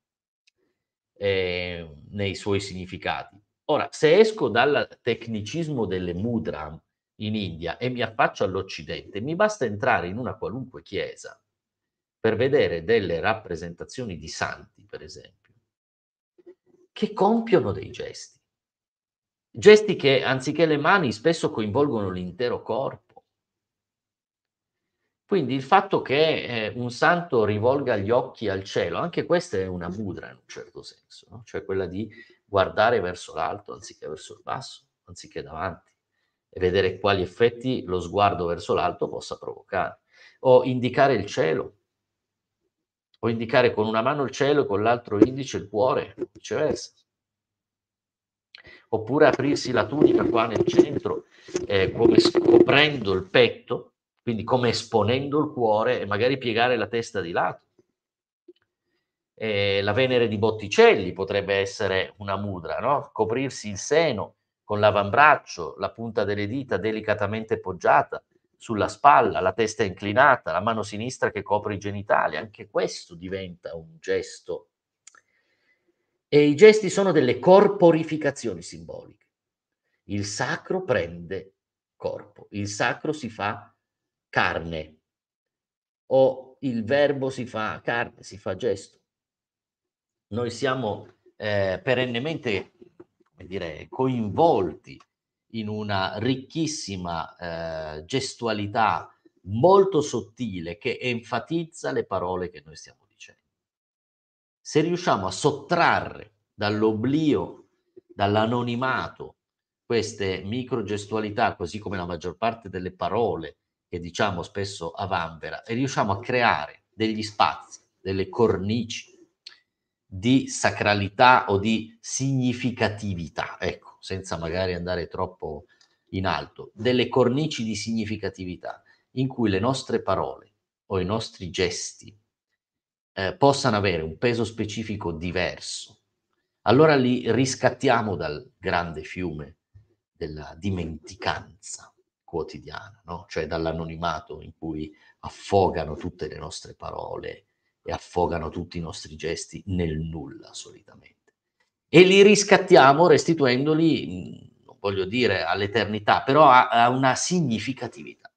eh, nei suoi significati. Ora, se esco dal tecnicismo delle mudra in India e mi affaccio all'Occidente, mi basta entrare in una qualunque chiesa per vedere delle rappresentazioni di santi, per esempio, che compiono dei gesti. Gesti che, anziché le mani, spesso coinvolgono l'intero corpo quindi il fatto che eh, un santo rivolga gli occhi al cielo, anche questa è una mudra in un certo senso, no? cioè quella di guardare verso l'alto anziché verso il basso, anziché davanti, e vedere quali effetti lo sguardo verso l'alto possa provocare, o indicare il cielo, o indicare con una mano il cielo e con l'altro indice il cuore, viceversa. Oppure aprirsi la tunica qua nel centro, eh, come scoprendo il petto, quindi come esponendo il cuore e magari piegare la testa di lato. Eh, la Venere di Botticelli potrebbe essere una mudra, no? coprirsi il seno con l'avambraccio, la punta delle dita delicatamente poggiata sulla spalla, la testa inclinata, la mano sinistra che copre i genitali, anche questo diventa un gesto. E i gesti sono delle corporificazioni simboliche. Il sacro prende corpo, il sacro si fa carne o il verbo si fa carne, si fa gesto. Noi siamo eh, perennemente dire, coinvolti in una ricchissima eh, gestualità molto sottile che enfatizza le parole che noi stiamo dicendo. Se riusciamo a sottrarre dall'oblio, dall'anonimato, queste microgestualità, così come la maggior parte delle parole che diciamo spesso a vanvera, e riusciamo a creare degli spazi, delle cornici di sacralità o di significatività, ecco, senza magari andare troppo in alto, delle cornici di significatività in cui le nostre parole o i nostri gesti eh, possano avere un peso specifico diverso. Allora li riscattiamo dal grande fiume della dimenticanza quotidiano, no? cioè dall'anonimato in cui affogano tutte le nostre parole e affogano tutti i nostri gesti nel nulla solitamente. E li riscattiamo restituendoli, mm, non voglio dire all'eternità, però a, a una significatività,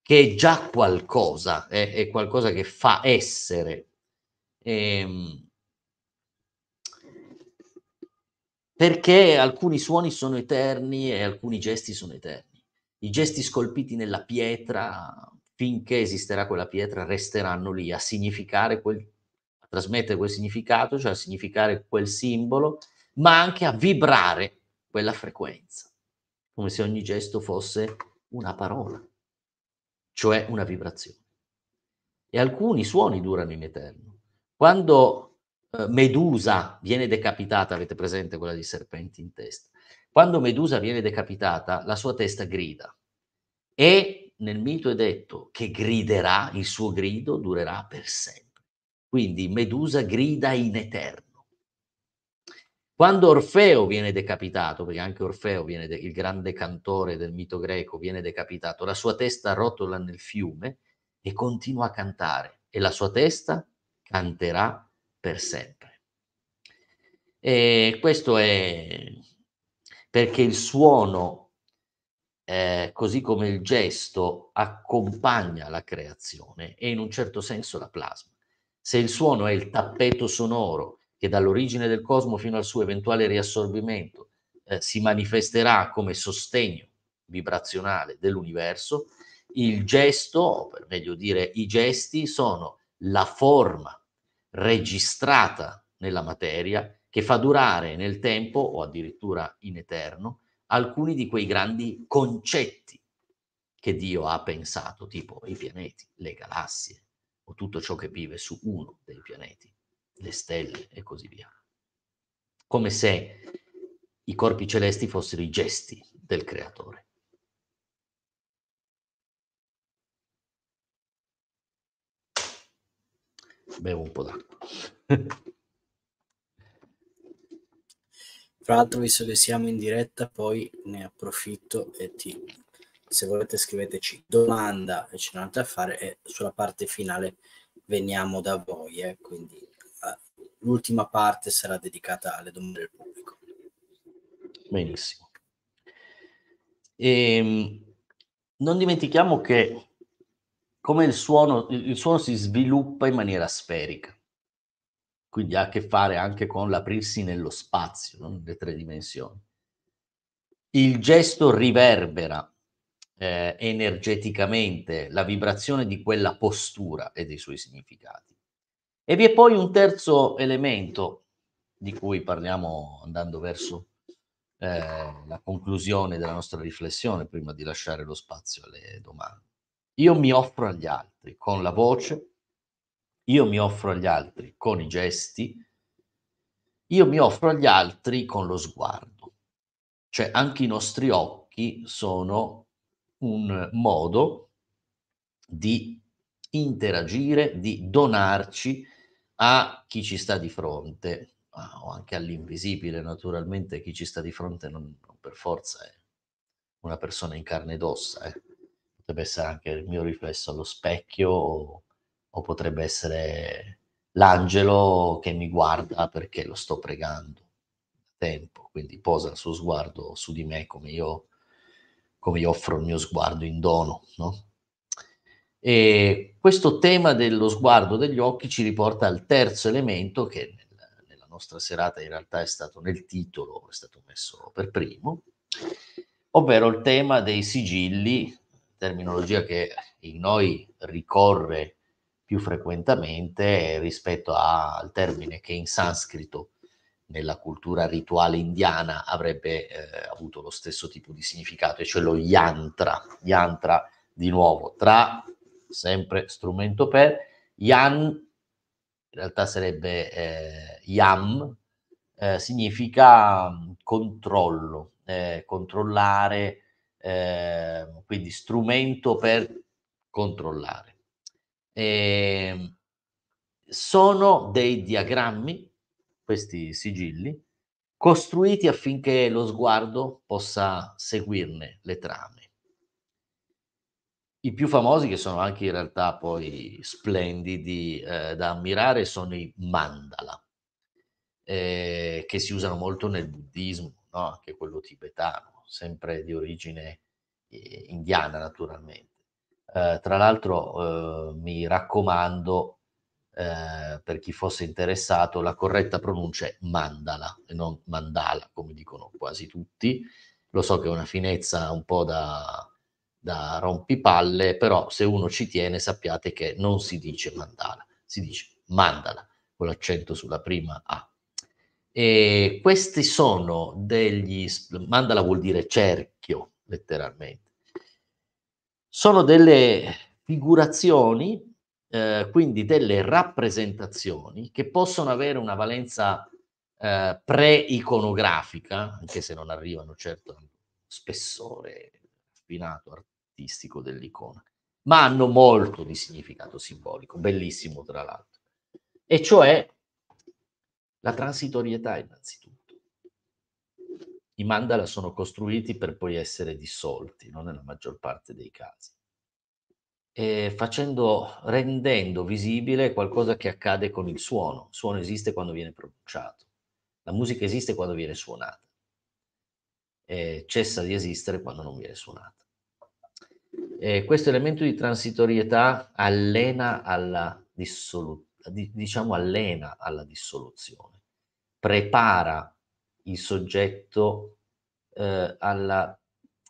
che è già qualcosa, è, è qualcosa che fa essere. Ehm, perché alcuni suoni sono eterni e alcuni gesti sono eterni i gesti scolpiti nella pietra, finché esisterà quella pietra, resteranno lì a significare quel, a trasmettere quel significato, cioè a significare quel simbolo, ma anche a vibrare quella frequenza, come se ogni gesto fosse una parola, cioè una vibrazione. E alcuni suoni durano in eterno. Quando eh, Medusa viene decapitata, avete presente quella di serpenti in testa? Quando Medusa viene decapitata, la sua testa grida e nel mito è detto che griderà, il suo grido durerà per sempre. Quindi Medusa grida in eterno. Quando Orfeo viene decapitato, perché anche Orfeo, viene de- il grande cantore del mito greco, viene decapitato, la sua testa rotola nel fiume e continua a cantare e la sua testa canterà per sempre. E questo è perché il suono, eh, così come il gesto, accompagna la creazione e in un certo senso la plasma. Se il suono è il tappeto sonoro che dall'origine del cosmo fino al suo eventuale riassorbimento eh, si manifesterà come sostegno vibrazionale dell'universo, il gesto, o per meglio dire i gesti, sono la forma registrata nella materia che fa durare nel tempo o addirittura in eterno alcuni di quei grandi concetti che Dio ha pensato, tipo i pianeti, le galassie o tutto ciò che vive su uno dei pianeti, le stelle e così via. Come se i corpi celesti fossero i gesti del creatore. Bevo un po' d'acqua. Tra l'altro, visto che siamo in diretta, poi ne approfitto e ti, se volete scriveteci domanda e ce n'è un'altra fare e sulla parte finale veniamo da voi. Eh? Quindi eh, l'ultima parte sarà dedicata alle domande del pubblico. Benissimo. E, ehm, non dimentichiamo che come il suono, il suono si sviluppa in maniera sferica quindi ha a che fare anche con l'aprirsi nello spazio, no? nelle tre dimensioni. Il gesto riverbera eh, energeticamente la vibrazione di quella postura e dei suoi significati. E vi è poi un terzo elemento di cui parliamo andando verso eh, la conclusione della nostra riflessione prima di lasciare lo spazio alle domande. Io mi offro agli altri con la voce, io mi offro agli altri con i gesti, io mi offro agli altri con lo sguardo. Cioè anche i nostri occhi sono un modo di interagire, di donarci a chi ci sta di fronte, ah, o anche all'invisibile naturalmente, chi ci sta di fronte non, non per forza è una persona in carne ed ossa, eh. potrebbe essere anche il mio riflesso allo specchio o o potrebbe essere l'angelo che mi guarda perché lo sto pregando da tempo, quindi posa il suo sguardo su di me come io, come io offro il mio sguardo in dono. No? E questo tema dello sguardo degli occhi ci riporta al terzo elemento che nel, nella nostra serata in realtà è stato nel titolo, è stato messo per primo, ovvero il tema dei sigilli, terminologia che in noi ricorre più frequentemente rispetto a, al termine che in sanscrito nella cultura rituale indiana avrebbe eh, avuto lo stesso tipo di significato, e cioè lo yantra. Yantra di nuovo tra, sempre strumento per, yan, in realtà sarebbe eh, yam, eh, significa mm, controllo, eh, controllare, eh, quindi strumento per controllare eh, sono dei diagrammi, questi sigilli, costruiti affinché lo sguardo possa seguirne le trame. I più famosi, che sono anche in realtà poi splendidi eh, da ammirare, sono i mandala, eh, che si usano molto nel buddismo, no? anche quello tibetano, sempre di origine eh, indiana naturalmente. Eh, tra l'altro eh, mi raccomando, eh, per chi fosse interessato, la corretta pronuncia è mandala e non mandala, come dicono quasi tutti. Lo so che è una finezza un po' da, da rompipalle, però se uno ci tiene sappiate che non si dice mandala, si dice mandala, con l'accento sulla prima A. E questi sono degli... mandala vuol dire cerchio, letteralmente sono delle figurazioni, eh, quindi delle rappresentazioni che possono avere una valenza eh, pre-iconografica, anche se non arrivano certo a spessore affinato artistico dell'icona, ma hanno molto di significato simbolico, bellissimo tra l'altro, e cioè la transitorietà innanzitutto i mandala sono costruiti per poi essere dissolti, non nella maggior parte dei casi. Facendo, rendendo visibile qualcosa che accade con il suono. Il suono esiste quando viene pronunciato, la musica esiste quando viene suonata e cessa di esistere quando non viene suonata. E questo elemento di transitorietà allena alla, dissolu- diciamo allena alla dissoluzione, prepara il soggetto eh, alla,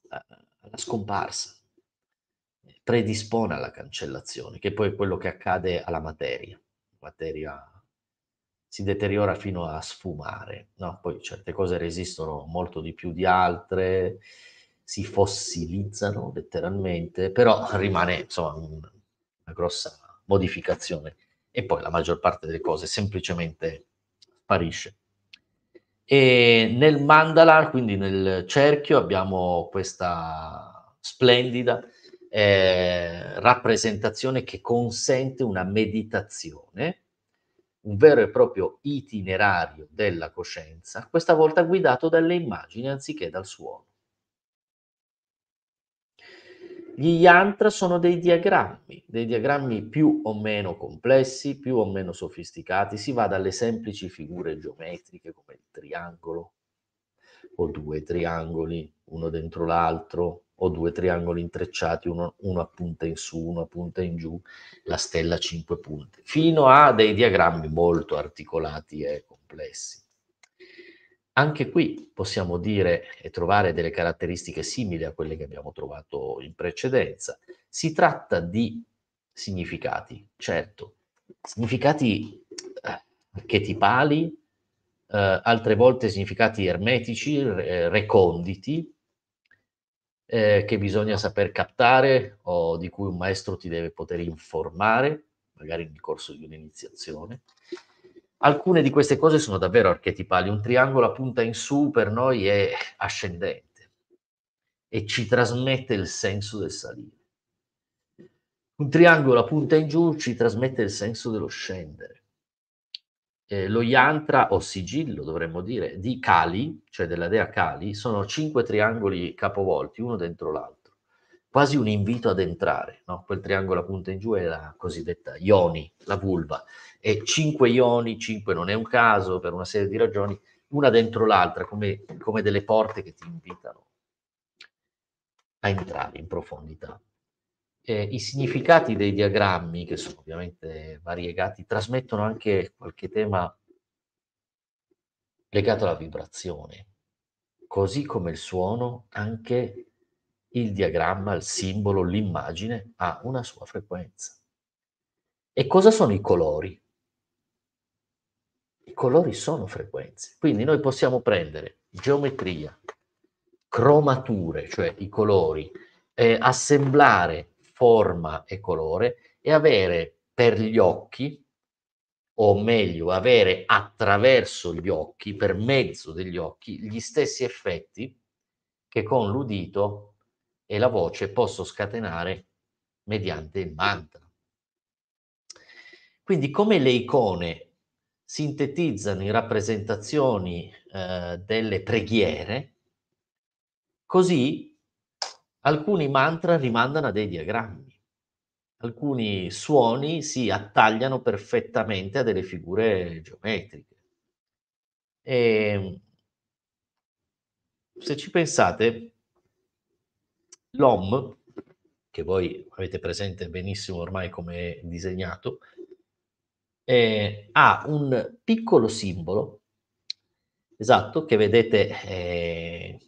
alla scomparsa, predispone alla cancellazione, che poi è quello che accade alla materia. La materia si deteriora fino a sfumare, no? poi certe cose resistono molto di più di altre, si fossilizzano letteralmente, però rimane insomma una grossa modificazione e poi la maggior parte delle cose semplicemente sparisce. E nel mandala, quindi nel cerchio, abbiamo questa splendida eh, rappresentazione che consente una meditazione, un vero e proprio itinerario della coscienza, questa volta guidato dalle immagini anziché dal suono. Gli yantra sono dei diagrammi, dei diagrammi più o meno complessi, più o meno sofisticati, si va dalle semplici figure geometriche come il triangolo o due triangoli uno dentro l'altro o due triangoli intrecciati, uno, uno a punta in su, uno a punta in giù, la stella a cinque punte, fino a dei diagrammi molto articolati e complessi. Anche qui possiamo dire e trovare delle caratteristiche simili a quelle che abbiamo trovato in precedenza. Si tratta di significati, certo, significati eh, archetipali, eh, altre volte significati ermetici, eh, reconditi, eh, che bisogna saper captare o di cui un maestro ti deve poter informare, magari nel corso di un'iniziazione Alcune di queste cose sono davvero archetipali, un triangolo a punta in su per noi è ascendente e ci trasmette il senso del salire. Un triangolo a punta in giù ci trasmette il senso dello scendere. Eh, lo yantra o sigillo, dovremmo dire, di Kali, cioè della dea Kali, sono cinque triangoli capovolti, uno dentro l'altro. Quasi un invito ad entrare, no? quel triangolo a punta in giù è la cosiddetta Ioni, la vulva, e cinque ioni, cinque non è un caso per una serie di ragioni, una dentro l'altra, come, come delle porte che ti invitano a entrare in profondità. Eh, I significati dei diagrammi, che sono ovviamente variegati, trasmettono anche qualche tema legato alla vibrazione, così come il suono, anche il diagramma, il simbolo, l'immagine ha una sua frequenza. E cosa sono i colori? I colori sono frequenze, quindi noi possiamo prendere geometria, cromature, cioè i colori, eh, assemblare forma e colore e avere per gli occhi, o meglio, avere attraverso gli occhi, per mezzo degli occhi, gli stessi effetti che con l'udito e la voce posso scatenare mediante il mantra. Quindi come le icone sintetizzano in rappresentazioni eh, delle preghiere, così alcuni mantra rimandano a dei diagrammi, alcuni suoni si attagliano perfettamente a delle figure geometriche. E, ehm, se ci pensate, l'OM, che voi avete presente benissimo ormai come disegnato, eh, ha un piccolo simbolo, esatto, che vedete eh,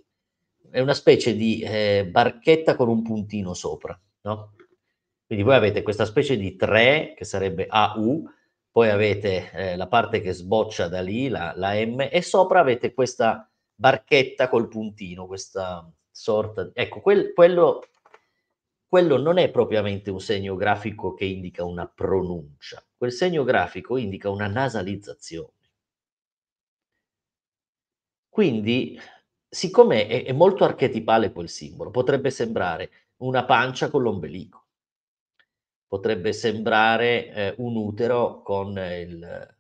è una specie di eh, barchetta con un puntino sopra, no? Quindi voi avete questa specie di 3 che sarebbe AU, poi avete eh, la parte che sboccia da lì, la, la M, e sopra avete questa barchetta col puntino, questa sorta... Di... Ecco, quel, quello, quello non è propriamente un segno grafico che indica una pronuncia quel segno grafico indica una nasalizzazione. Quindi, siccome è, è molto archetipale quel simbolo, potrebbe sembrare una pancia con l'ombelico potrebbe sembrare eh, un utero con il,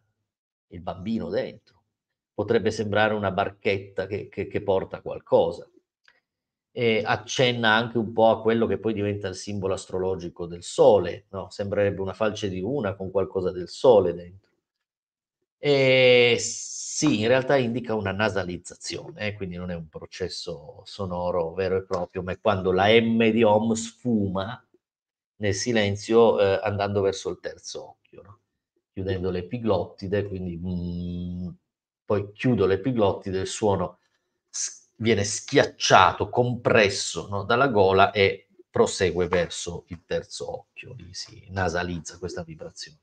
il, bambino dentro, potrebbe sembrare una barchetta che, che, che porta qualcosa eh, accenna anche un po' a quello che poi diventa il simbolo astrologico del Sole, no? sembrerebbe una falce di luna con qualcosa del Sole dentro. E sì, in realtà indica una nasalizzazione, eh, quindi non è un processo sonoro vero e proprio, ma è quando la M di Om sfuma nel silenzio eh, andando verso il terzo occhio, no? chiudendo l'epiglottide, quindi mm, poi chiudo l'epiglottide, il suono viene schiacciato, compresso no, dalla gola e prosegue verso il terzo occhio, lì si nasalizza questa vibrazione.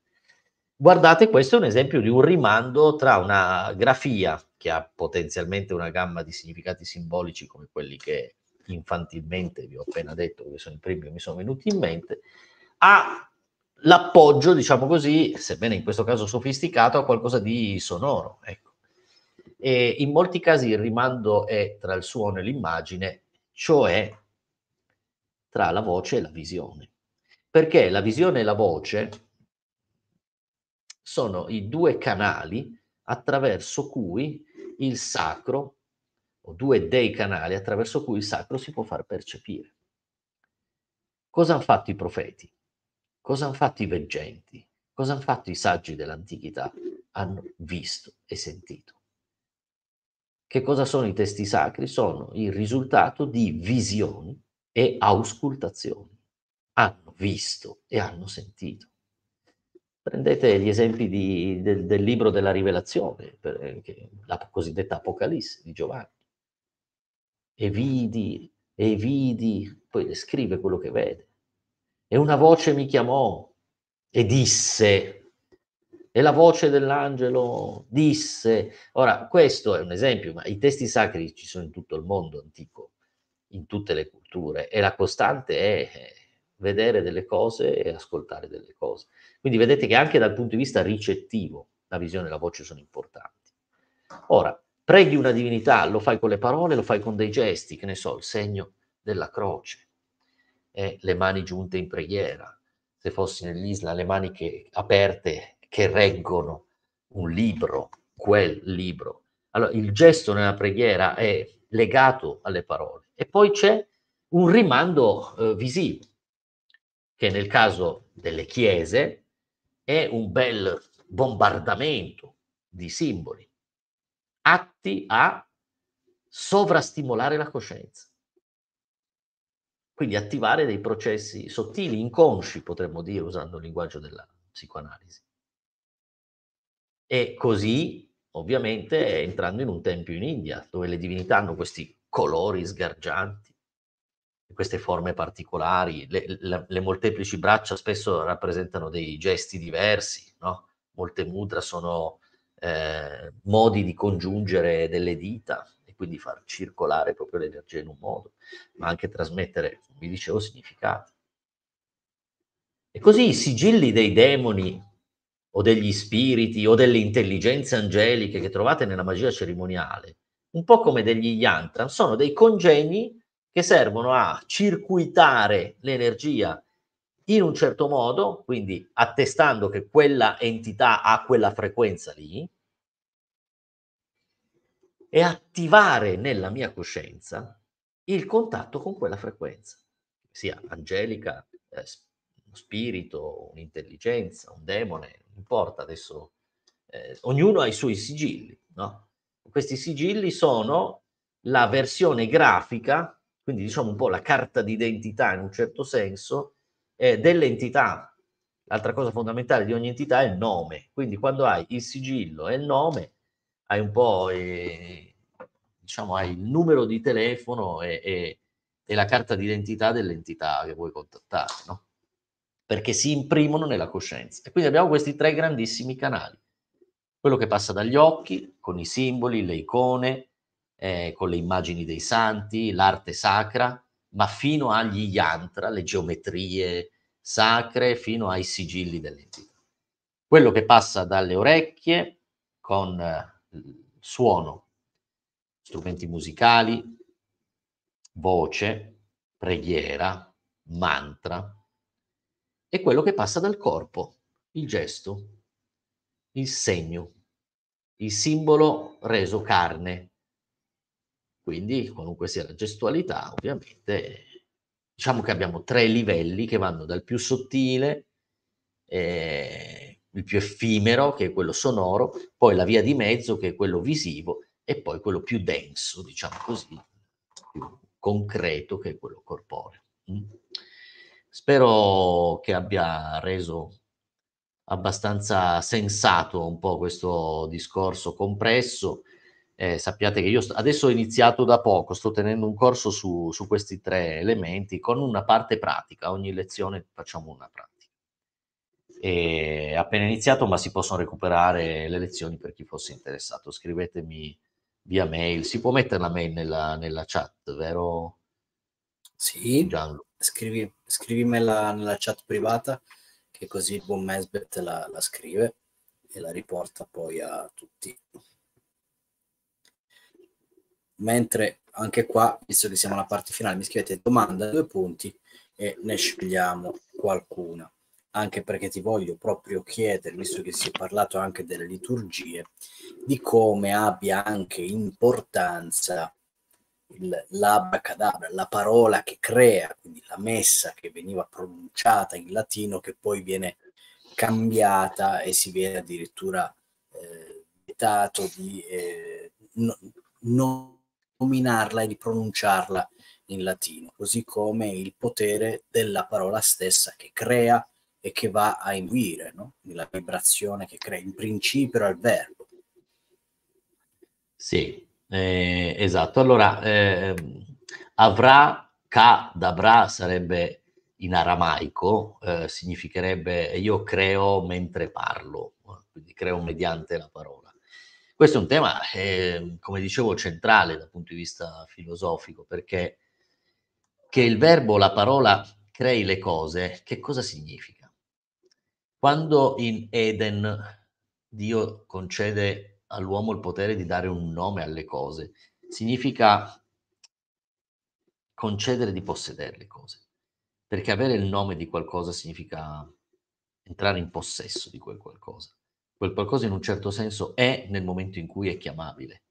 Guardate, questo è un esempio di un rimando tra una grafia che ha potenzialmente una gamma di significati simbolici come quelli che infantilmente vi ho appena detto, che sono i primi che mi sono venuti in mente, a l'appoggio, diciamo così, sebbene in questo caso sofisticato, a qualcosa di sonoro. Ecco e in molti casi il rimando è tra il suono e l'immagine, cioè tra la voce e la visione. Perché la visione e la voce sono i due canali attraverso cui il sacro, o due dei canali attraverso cui il sacro si può far percepire. Cosa hanno fatto i profeti? Cosa hanno fatto i veggenti? Cosa hanno fatto i saggi dell'antichità? Hanno visto e sentito. Che cosa sono i testi sacri? Sono il risultato di visioni e auscultazioni. Hanno visto e hanno sentito. Prendete gli esempi di, del, del, libro della rivelazione, per, eh, che, la cosiddetta Apocalisse di Giovanni. E vidi, e vidi, poi descrive quello che vede. E una voce mi chiamò e disse, e la voce dell'angelo disse. Ora, questo è un esempio, ma i testi sacri ci sono in tutto il mondo antico, in tutte le culture, e la costante è eh, vedere delle cose e ascoltare delle cose. Quindi vedete che anche dal punto di vista ricettivo la visione e la voce sono importanti. Ora, preghi una divinità, lo fai con le parole, lo fai con dei gesti, che ne so, il segno della croce, eh, le mani giunte in preghiera, se fossi nell'Isla, le mani che, aperte che reggono un libro, quel libro. Allora il gesto nella preghiera è legato alle parole e poi c'è un rimando eh, visivo che nel caso delle chiese è un bel bombardamento di simboli atti a sovrastimolare la coscienza. Quindi attivare dei processi sottili, inconsci, potremmo dire, usando il linguaggio della psicoanalisi. E così, ovviamente, entrando in un tempio in India, dove le divinità hanno questi colori sgargianti, queste forme particolari, le, le, le molteplici braccia spesso rappresentano dei gesti diversi, no? molte mudra sono eh, modi di congiungere delle dita e quindi far circolare proprio l'energia in un modo, ma anche trasmettere, vi dicevo, significati. E così i sigilli dei demoni o degli spiriti o delle intelligenze angeliche che trovate nella magia cerimoniale, un po' come degli yantra, sono dei congegni che servono a circuitare l'energia in un certo modo, quindi attestando che quella entità ha quella frequenza lì, e attivare nella mia coscienza il contatto con quella frequenza, sia angelica, eh, spirito, un'intelligenza, un demone, non importa adesso, eh, ognuno ha i suoi sigilli, no? Questi sigilli sono la versione grafica, quindi diciamo un po' la carta d'identità in un certo senso, eh, dell'entità. L'altra cosa fondamentale di ogni entità è il nome, quindi quando hai il sigillo e il nome, hai un po' eh, diciamo hai il numero di telefono e, e, e la carta d'identità dell'entità che vuoi contattare, no? perché si imprimono nella coscienza. E quindi abbiamo questi tre grandissimi canali. Quello che passa dagli occhi, con i simboli, le icone, eh, con le immagini dei santi, l'arte sacra, ma fino agli yantra, le geometrie sacre, fino ai sigilli dell'entità. Quello che passa dalle orecchie, con eh, suono, strumenti musicali, voce, preghiera, mantra, è quello che passa dal corpo, il gesto, il segno, il simbolo reso carne. Quindi, qualunque sia la gestualità, ovviamente, diciamo che abbiamo tre livelli che vanno dal più sottile, eh, il più effimero, che è quello sonoro, poi la via di mezzo, che è quello visivo, e poi quello più denso, diciamo così, più concreto, che è quello corporeo. Mm. Spero che abbia reso abbastanza sensato un po' questo discorso compresso. Eh, sappiate che io sto, adesso ho iniziato da poco, sto tenendo un corso su, su questi tre elementi con una parte pratica, ogni lezione facciamo una pratica. È appena iniziato, ma si possono recuperare le lezioni per chi fosse interessato. Scrivetemi via mail, si può mettere la mail nella, nella chat, vero? Sì, Gianlu? scrivi scrivimela nella chat privata, che così il buon Mesbet la, la scrive e la riporta poi a tutti. Mentre anche qua, visto che siamo alla parte finale, mi scrivete domanda, due punti e ne scegliamo qualcuna. Anche perché ti voglio proprio chiedere, visto che si è parlato anche delle liturgie, di come abbia anche importanza il, l'abracadabra, la parola che crea, quindi la messa che veniva pronunciata in latino, che poi viene cambiata e si viene addirittura eh, vietato di eh, no, nominarla e di pronunciarla in latino, così come il potere della parola stessa che crea e che va a inguire, no? la vibrazione che crea, in principio al verbo. Sì, eh, esatto, allora eh, avrà, ka d'avrà sarebbe in aramaico, eh, significherebbe io creo mentre parlo, quindi creo mediante la parola. Questo è un tema, ehm, come dicevo, centrale dal punto di vista filosofico, perché che il verbo, la parola crei le cose, che cosa significa? Quando in Eden Dio concede all'uomo il potere di dare un nome alle cose, significa concedere di possedere le cose, perché avere il nome di qualcosa significa entrare in possesso di quel qualcosa. Quel qualcosa in un certo senso è nel momento in cui è chiamabile.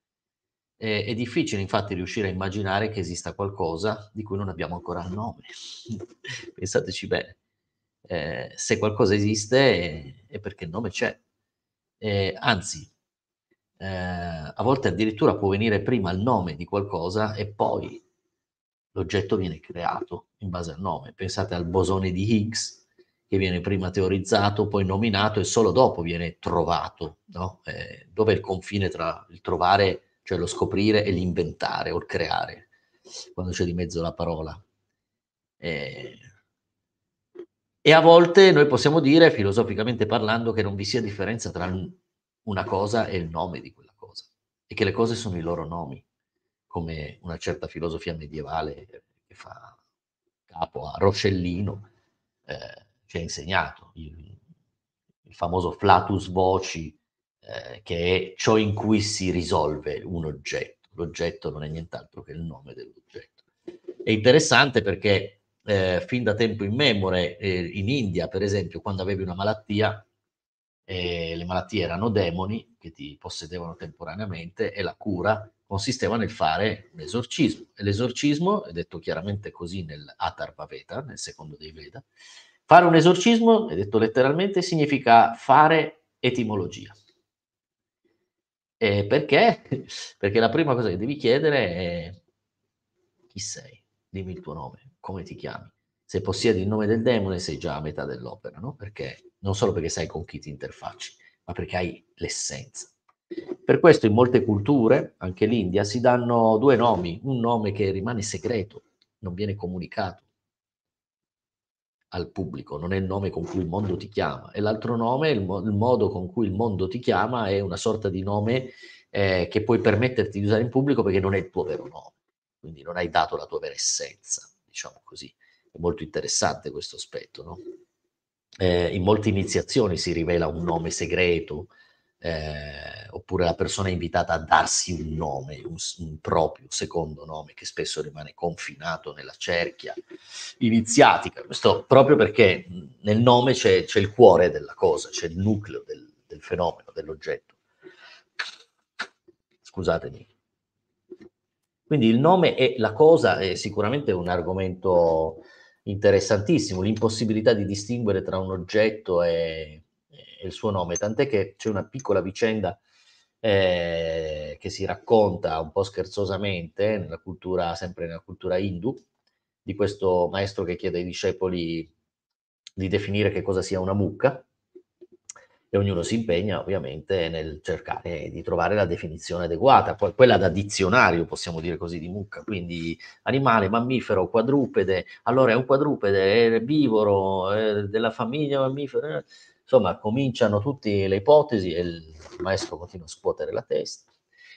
È, è difficile infatti riuscire a immaginare che esista qualcosa di cui non abbiamo ancora il nome. Pensateci bene. Eh, se qualcosa esiste è, è perché il nome c'è. Eh, anzi, eh, a volte addirittura può venire prima il nome di qualcosa e poi l'oggetto viene creato in base al nome. Pensate al bosone di Higgs che viene prima teorizzato, poi nominato e solo dopo viene trovato. No? Eh, dove è il confine tra il trovare, cioè lo scoprire, e l'inventare o il creare, quando c'è di mezzo la parola? Eh, e a volte noi possiamo dire, filosoficamente parlando, che non vi sia differenza tra una cosa è il nome di quella cosa e che le cose sono i loro nomi, come una certa filosofia medievale che fa capo a Rossellino eh, ci ha insegnato, il, il, famoso flatus voci, eh, che è ciò in cui si risolve un oggetto. L'oggetto non è nient'altro che il nome dell'oggetto. È interessante perché eh, fin da tempo in memore, eh, in India per esempio, quando avevi una malattia, e le malattie erano demoni che ti possedevano temporaneamente e la cura consisteva nel fare un esorcismo. E l'esorcismo, è detto chiaramente così nel Atharva nel secondo dei Veda, fare un esorcismo, è detto letteralmente, significa fare etimologia. E perché? Perché la prima cosa che devi chiedere è chi sei, dimmi il tuo nome, come ti chiami se possiedi il nome del demone sei già a metà dell'opera, no? Perché non solo perché sai con chi ti interfacci, ma perché hai l'essenza. Per questo in molte culture, anche l'India, si danno due nomi, un nome che rimane segreto, non viene comunicato al pubblico, non è il nome con cui il mondo ti chiama, e l'altro nome, il, mo- il modo con cui il mondo ti chiama, è una sorta di nome eh, che puoi permetterti di usare in pubblico perché non è il tuo vero nome, quindi non hai dato la tua vera essenza, diciamo così. È molto interessante questo aspetto, no? eh, in molte iniziazioni si rivela un nome segreto, eh, oppure la persona è invitata a darsi un nome, un, un, proprio secondo nome che spesso rimane confinato nella cerchia iniziatica. Questo proprio perché nel nome c'è, c'è il cuore della cosa, c'è il nucleo del, del fenomeno, dell'oggetto. Scusatemi. Quindi il nome e la cosa è sicuramente un argomento interessantissimo, l'impossibilità di distinguere tra un oggetto e, e il suo nome, tant'è che c'è una piccola vicenda eh, che si racconta un po' scherzosamente nella cultura, sempre nella cultura hindu, di questo maestro che chiede ai discepoli di definire che cosa sia una mucca e ognuno si impegna ovviamente nel cercare di trovare la definizione adeguata, poi quella da dizionario possiamo dire così di mucca, quindi animale, mammifero, quadrupede, allora è un quadrupede, è erbivoro, è della famiglia mammifera, eh. insomma cominciano tutte le ipotesi e il maestro continua a scuotere la testa,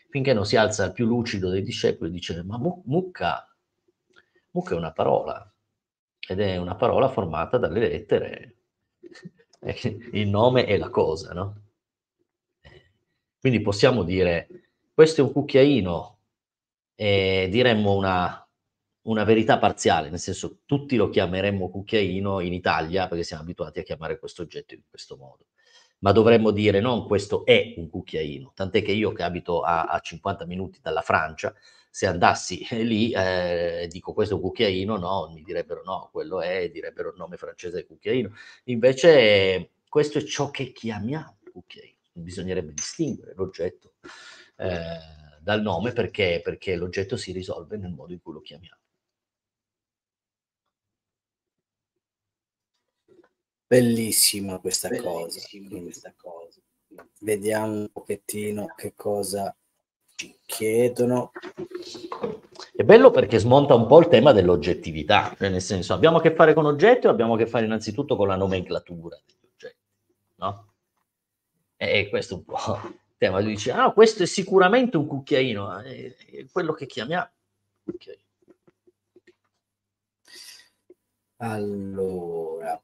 finché non si alza il più lucido dei discepoli e dice ma mucca, mucca è una parola, ed è una parola formata dalle lettere il nome è la cosa, no? Quindi possiamo dire, questo è un cucchiaino, e diremmo una, una verità parziale, nel senso tutti lo chiameremmo cucchiaino in Italia perché siamo abituati a chiamare questo oggetto in questo modo ma dovremmo dire non questo è un cucchiaino, tant'è che io che abito a, a, 50 minuti dalla Francia se andassi lì, eh, dico questo è un cucchiaino, no, mi direbbero no, quello è, direbbero il nome francese è cucchiaino. Invece questo è ciò che chiamiamo cucchiaino. Bisognerebbe distinguere l'oggetto eh, dal nome perché, perché l'oggetto si risolve nel modo in cui lo chiamiamo. Bellissima questa, Bellissima cosa. questa cosa. Vediamo un pochettino che cosa chiedono. È bello perché smonta un po' il tema dell'oggettività, cioè nel senso abbiamo a che fare con oggetti o abbiamo a che fare innanzitutto con la nomenclatura degli oggetti, no? E questo è un po' il tema, lui dice, ah, questo è sicuramente un cucchiaino, ah, è quello che chiamiamo cucchiaino. Allora,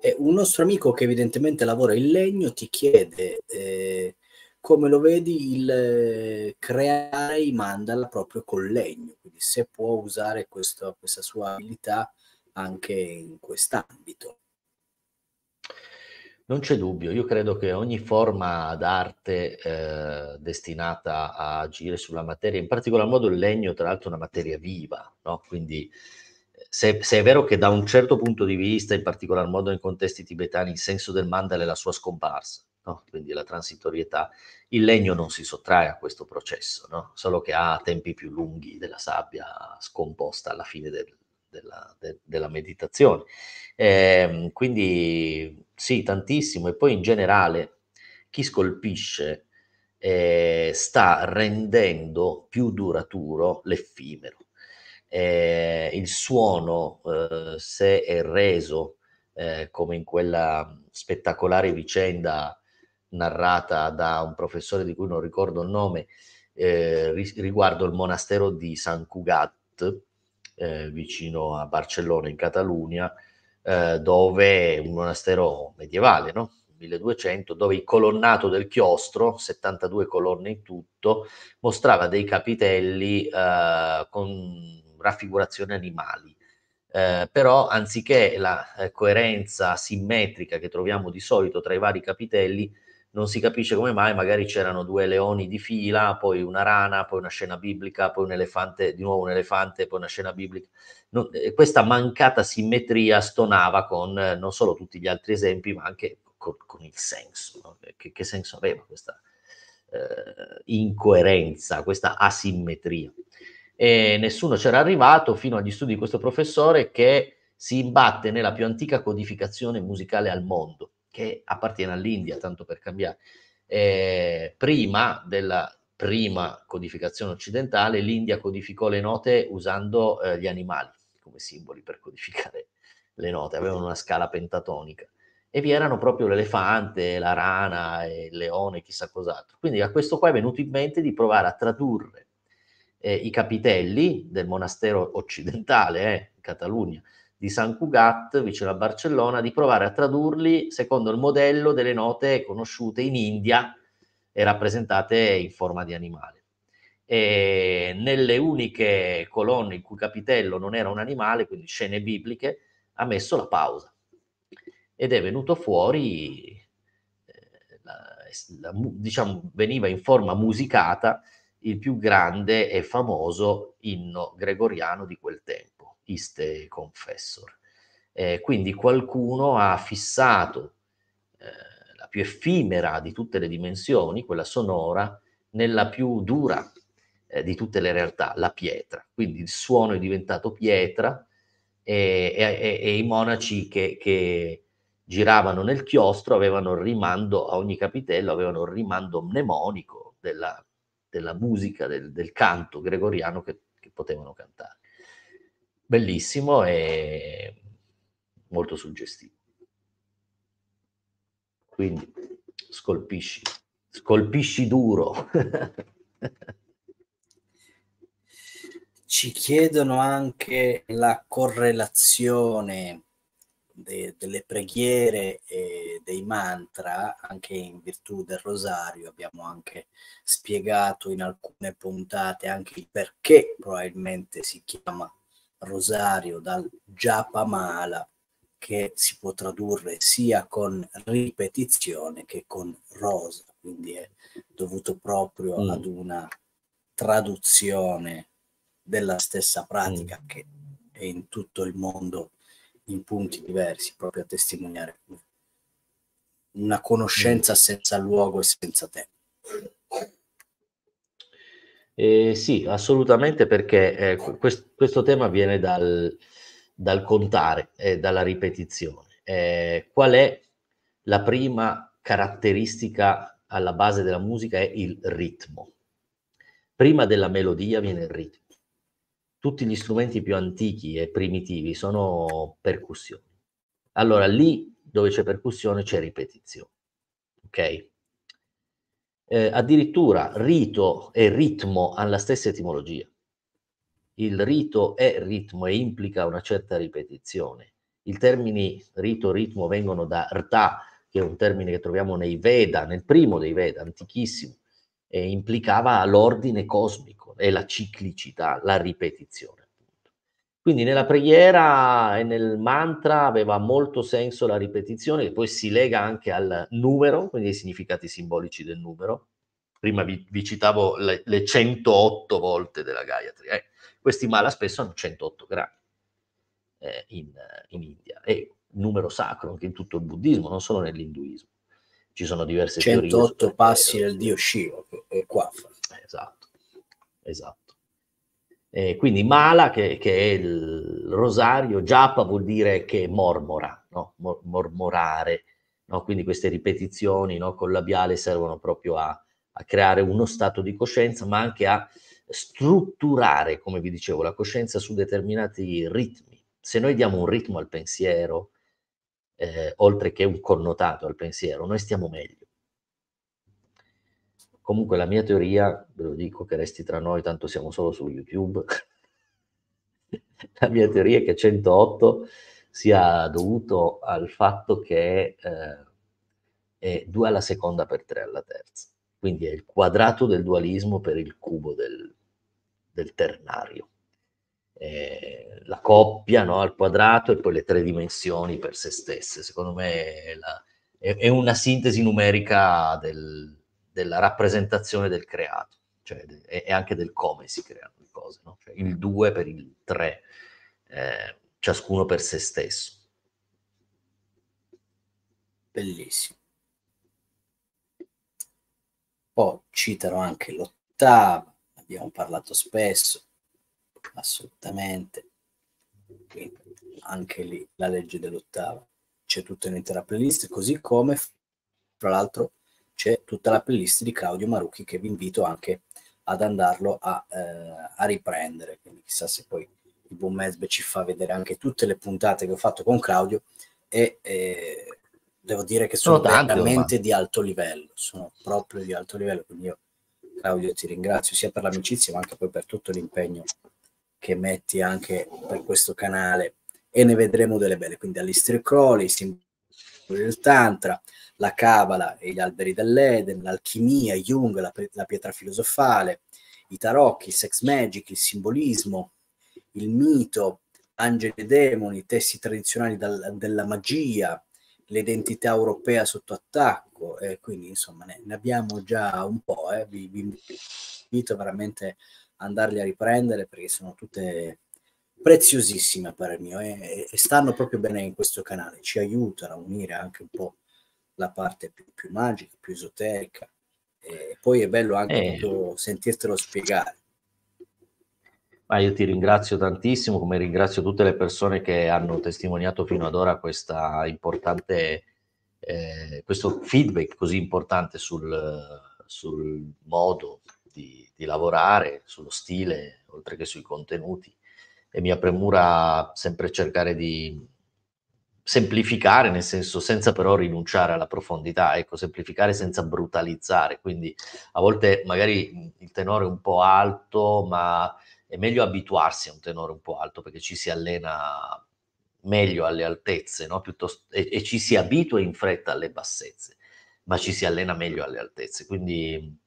eh, un nostro amico che evidentemente lavora in legno ti chiede... Eh come lo vedi il eh, creare i mandala proprio col legno, quindi se può usare questo, questa sua abilità anche in quest'ambito. Non c'è dubbio, io credo che ogni forma d'arte eh, destinata a agire sulla materia, in particolar modo il legno tra l'altro è una materia viva, no? quindi eh, se, se, è vero che da un certo punto di vista, in particolar modo nei contesti tibetani, il senso del mandala è la sua scomparsa, no? quindi la transitorietà, il legno non si sottrae a questo processo, no? solo che ha tempi più lunghi della sabbia scomposta alla fine del, della, de, della, meditazione. Eh, quindi sì, tantissimo. E poi in generale chi scolpisce eh, sta rendendo più duraturo l'effimero. Eh, il suono, eh, se è reso eh, come in quella spettacolare vicenda narrata da un professore di cui non ricordo il nome, eh, riguardo il monastero di San Cugat, eh, vicino a Barcellona, in Catalogna, eh, dove un monastero medievale, no? 1200, dove il colonnato del chiostro, 72 colonne in tutto, mostrava dei capitelli eh, con raffigurazioni animali. Eh, però anziché la eh, coerenza simmetrica che troviamo di solito tra i vari capitelli, non si capisce come mai, magari c'erano due leoni di fila, poi una rana, poi una scena biblica, poi un elefante, di nuovo un elefante, poi una scena biblica. No, eh, questa mancata simmetria stonava con eh, non solo tutti gli altri esempi, ma anche con, con il senso. No? Che, che, senso aveva questa eh, incoerenza, questa asimmetria? E nessuno c'era arrivato fino agli studi di questo professore che si imbatte nella più antica codificazione musicale al mondo che appartiene all'India, tanto per cambiare. Eh, prima della prima codificazione occidentale, l'India codificò le note usando eh, gli animali come simboli per codificare le note, avevano una scala pentatonica e vi erano proprio l'elefante, la rana, il leone, chissà cos'altro. Quindi a questo qua è venuto in mente di provare a tradurre eh, i capitelli del monastero occidentale, eh, Catalogna, di San Cugat, vicino a Barcellona, di provare a tradurli secondo il modello delle note conosciute in India e rappresentate in forma di animale. E nelle uniche colonne in cui capitello non era un animale, quindi scene bibliche, ha messo la pausa ed è venuto fuori, eh, la, la, diciamo, veniva in forma musicata il più grande e famoso inno gregoriano di quel tempo iste confessor. Eh, quindi qualcuno ha fissato eh, la più effimera di tutte le dimensioni, quella sonora, nella più dura eh, di tutte le realtà, la pietra. Quindi il suono è diventato pietra e, e, e i monaci che, che giravano nel chiostro avevano il rimando a ogni capitello, avevano il rimando mnemonico della, della musica, del, del, canto gregoriano che, che potevano cantare bellissimo e molto suggestivo. Quindi scolpisci, scolpisci duro. Ci chiedono anche la correlazione de, delle preghiere e dei mantra, anche in virtù del rosario. Abbiamo anche spiegato in alcune puntate anche il perché probabilmente si chiama rosario, dal Japamala, che si può tradurre sia con ripetizione che con rosa, quindi è dovuto proprio mm. ad una traduzione della stessa pratica mm. che è in tutto il mondo in punti diversi, proprio a testimoniare una conoscenza mm. senza luogo e senza tempo. Eh, sì, assolutamente perché eh, quest- questo tema viene dal, dal contare eh, dalla ripetizione. Eh, qual è la prima caratteristica alla base della musica? È il ritmo. Prima della melodia viene il ritmo. Tutti gli strumenti più antichi e primitivi sono percussioni. Allora lì dove c'è percussione c'è ripetizione. Ok? eh, addirittura rito e ritmo hanno la stessa etimologia. Il rito è ritmo e implica una certa ripetizione. I termini rito e ritmo vengono da rta, che è un termine che troviamo nei Veda, nel primo dei Veda, antichissimo, e implicava l'ordine cosmico e la ciclicità, la ripetizione. Quindi nella preghiera e nel mantra aveva molto senso la ripetizione, che poi si lega anche al numero, quindi ai significati simbolici del numero. Prima vi, vi citavo le, le, 108 volte della Gayatri. Eh. Questi mala spesso hanno 108 grammi eh, in, in, India. È un numero sacro anche in tutto il buddismo, non solo nell'induismo. Ci sono diverse 108 teorie. 108 passi del dio Shiva, che è qua. Esatto, esatto. Eh, quindi mala, che, che, è il rosario, giappa vuol dire che mormora, no? Mor- mormorare, no? quindi queste ripetizioni no? col labiale servono proprio a, a, creare uno stato di coscienza, ma anche a strutturare, come vi dicevo, la coscienza su determinati ritmi. Se noi diamo un ritmo al pensiero, eh, oltre che un connotato al pensiero, noi stiamo meglio. Comunque la mia teoria, ve lo dico che resti tra noi, tanto siamo solo su YouTube, la mia teoria è che 108 sia dovuto al fatto che eh, è 2 alla seconda per 3 alla terza. Quindi è il quadrato del dualismo per il cubo del, del ternario. Eh, la coppia no, al quadrato e poi le tre dimensioni per se stesse. Secondo me è, la, è, è una sintesi numerica del, della rappresentazione del creato cioè, e, e, anche del come si creano le cose, no? cioè, il 2 per il 3, eh, ciascuno per se stesso. Bellissimo. Poi citerò anche l'ottava, abbiamo parlato spesso, assolutamente. Quindi anche lì la legge dell'ottava c'è tutta un'intera playlist, così come fra l'altro c'è tutta la playlist di Claudio Marucchi che vi invito anche ad andarlo a, eh, a riprendere. Quindi chissà se poi il buon Mesbe ci fa vedere anche tutte le puntate che ho fatto con Claudio e eh, devo dire che sono, sono veramente di alto livello, sono proprio di alto livello. Quindi io Claudio ti ringrazio sia per l'amicizia ma anche poi per tutto l'impegno che metti anche per questo canale e ne vedremo delle belle, quindi all'Istric Crowley, il Tantra, la Cabala e gli alberi dell'Eden, l'alchimia, Jung, la, la pietra filosofale, i tarocchi, il sex magic, il simbolismo, il mito, angeli e demoni, testi tradizionali dal, della magia, l'identità europea sotto attacco, e quindi insomma ne, ne, abbiamo già un po', eh. vi, vi invito veramente a andarli a riprendere perché sono tutte preziosissime per il mio eh, e, stanno proprio bene in questo canale, ci aiutano a unire anche un po' la parte più, più magica, più esoterica. E poi è bello anche eh. sentirtelo spiegare. Ma io ti ringrazio tantissimo, come ringrazio tutte le persone che hanno testimoniato fino ad ora questa importante, eh, questo feedback così importante sul, sul modo di, di lavorare, sullo stile, oltre che sui contenuti. E mia premura sempre cercare di semplificare, nel senso senza però rinunciare alla profondità, ecco, semplificare senza brutalizzare, quindi a volte magari il tenore è un po' alto, ma è meglio abituarsi a un tenore un po' alto perché ci si allena meglio alle altezze no? Piuttosto, e, e, ci si abitua in fretta alle bassezze, ma ci si allena meglio alle altezze. Quindi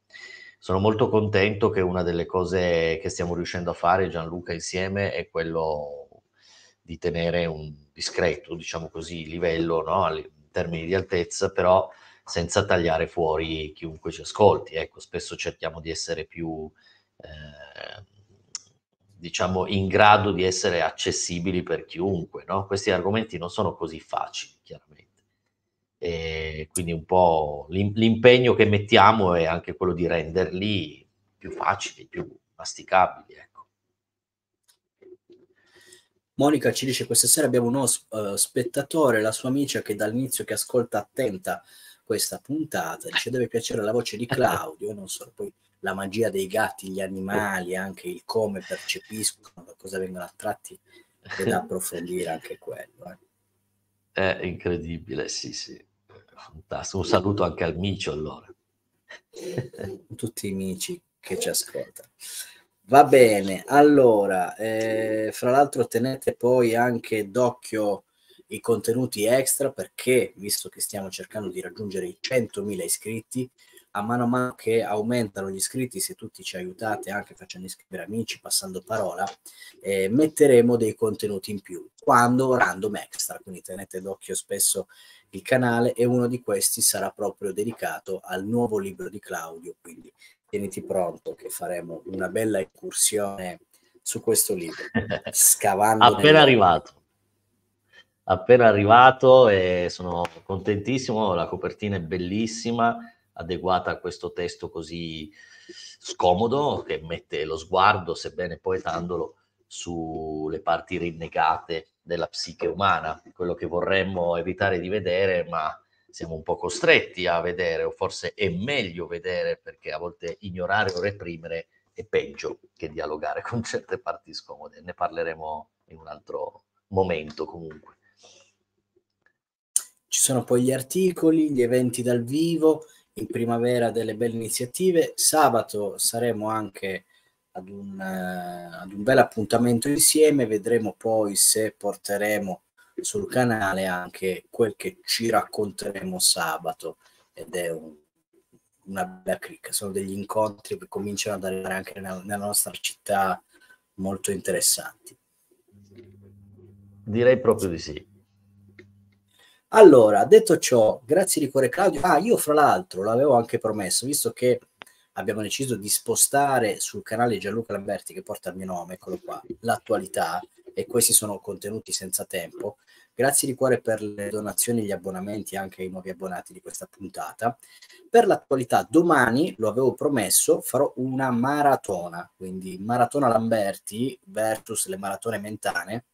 sono molto contento che una delle cose che stiamo riuscendo a fare Gianluca insieme è quello di tenere un discreto, diciamo così, livello no? in termini di altezza, però senza tagliare fuori chiunque ci ascolti. Ecco, spesso cerchiamo di essere più, eh, diciamo, in grado di essere accessibili per chiunque. No? Questi argomenti non sono così facili, chiaramente. E quindi un po' l'impegno che mettiamo è anche quello di renderli più facili, più masticabili. Ecco. Monica ci dice questa sera abbiamo uno uh, eh, spettatore, la sua amica che dall'inizio che ascolta attenta questa puntata, dice deve piacere la voce di Claudio, non so, poi la magia dei gatti, gli animali, anche il come percepiscono, cosa vengono attratti e da approfondire anche quello. Eh. È incredibile, sì, sì. Fantastico. Un saluto anche al Micio allora. Tutti i mici che ci ascoltano. Va bene, allora, eh, fra l'altro tenete poi anche d'occhio i contenuti extra perché, visto che stiamo cercando di raggiungere i 100.000 iscritti, a mano a mano che aumentano gli iscritti, se tutti ci aiutate anche facendo iscrivere amici, passando parola, eh, metteremo dei contenuti in più, quando random extra, quindi tenete d'occhio spesso il canale e uno di questi sarà proprio dedicato al nuovo libro di Claudio, quindi tieniti pronto che faremo una bella incursione su questo libro, scavando. Appena arrivato. Appena arrivato e sono contentissimo, la copertina è bellissima, adeguata a questo testo così scomodo che mette lo sguardo, sebbene poetandolo, sulle parti rinnegate della psiche umana, quello che vorremmo evitare di vedere, ma siamo un po' costretti a vedere, o forse è meglio vedere, perché a volte ignorare o reprimere è peggio che dialogare con certe parti scomode. Ne parleremo in un altro momento comunque. Ci sono poi gli articoli, gli eventi dal vivo, in primavera delle belle iniziative. Sabato saremo anche ad un, eh, ad un bel appuntamento insieme, vedremo poi se porteremo sul canale anche quel che ci racconteremo sabato ed è un, una bella cricca, sono degli incontri che cominciano ad arrivare anche nella, nella nostra città molto interessanti. Direi proprio di sì. Allora, detto ciò, grazie di cuore Claudio. Ah, io fra l'altro l'avevo anche promesso, visto che abbiamo deciso di spostare sul canale Gianluca Lamberti, che porta il mio nome, eccolo qua, l'attualità, e questi sono contenuti senza tempo. Grazie di cuore per le donazioni, gli abbonamenti, anche ai nuovi abbonati di questa puntata. Per l'attualità, domani, lo avevo promesso, farò una maratona, quindi maratona Lamberti versus le maratone mentane.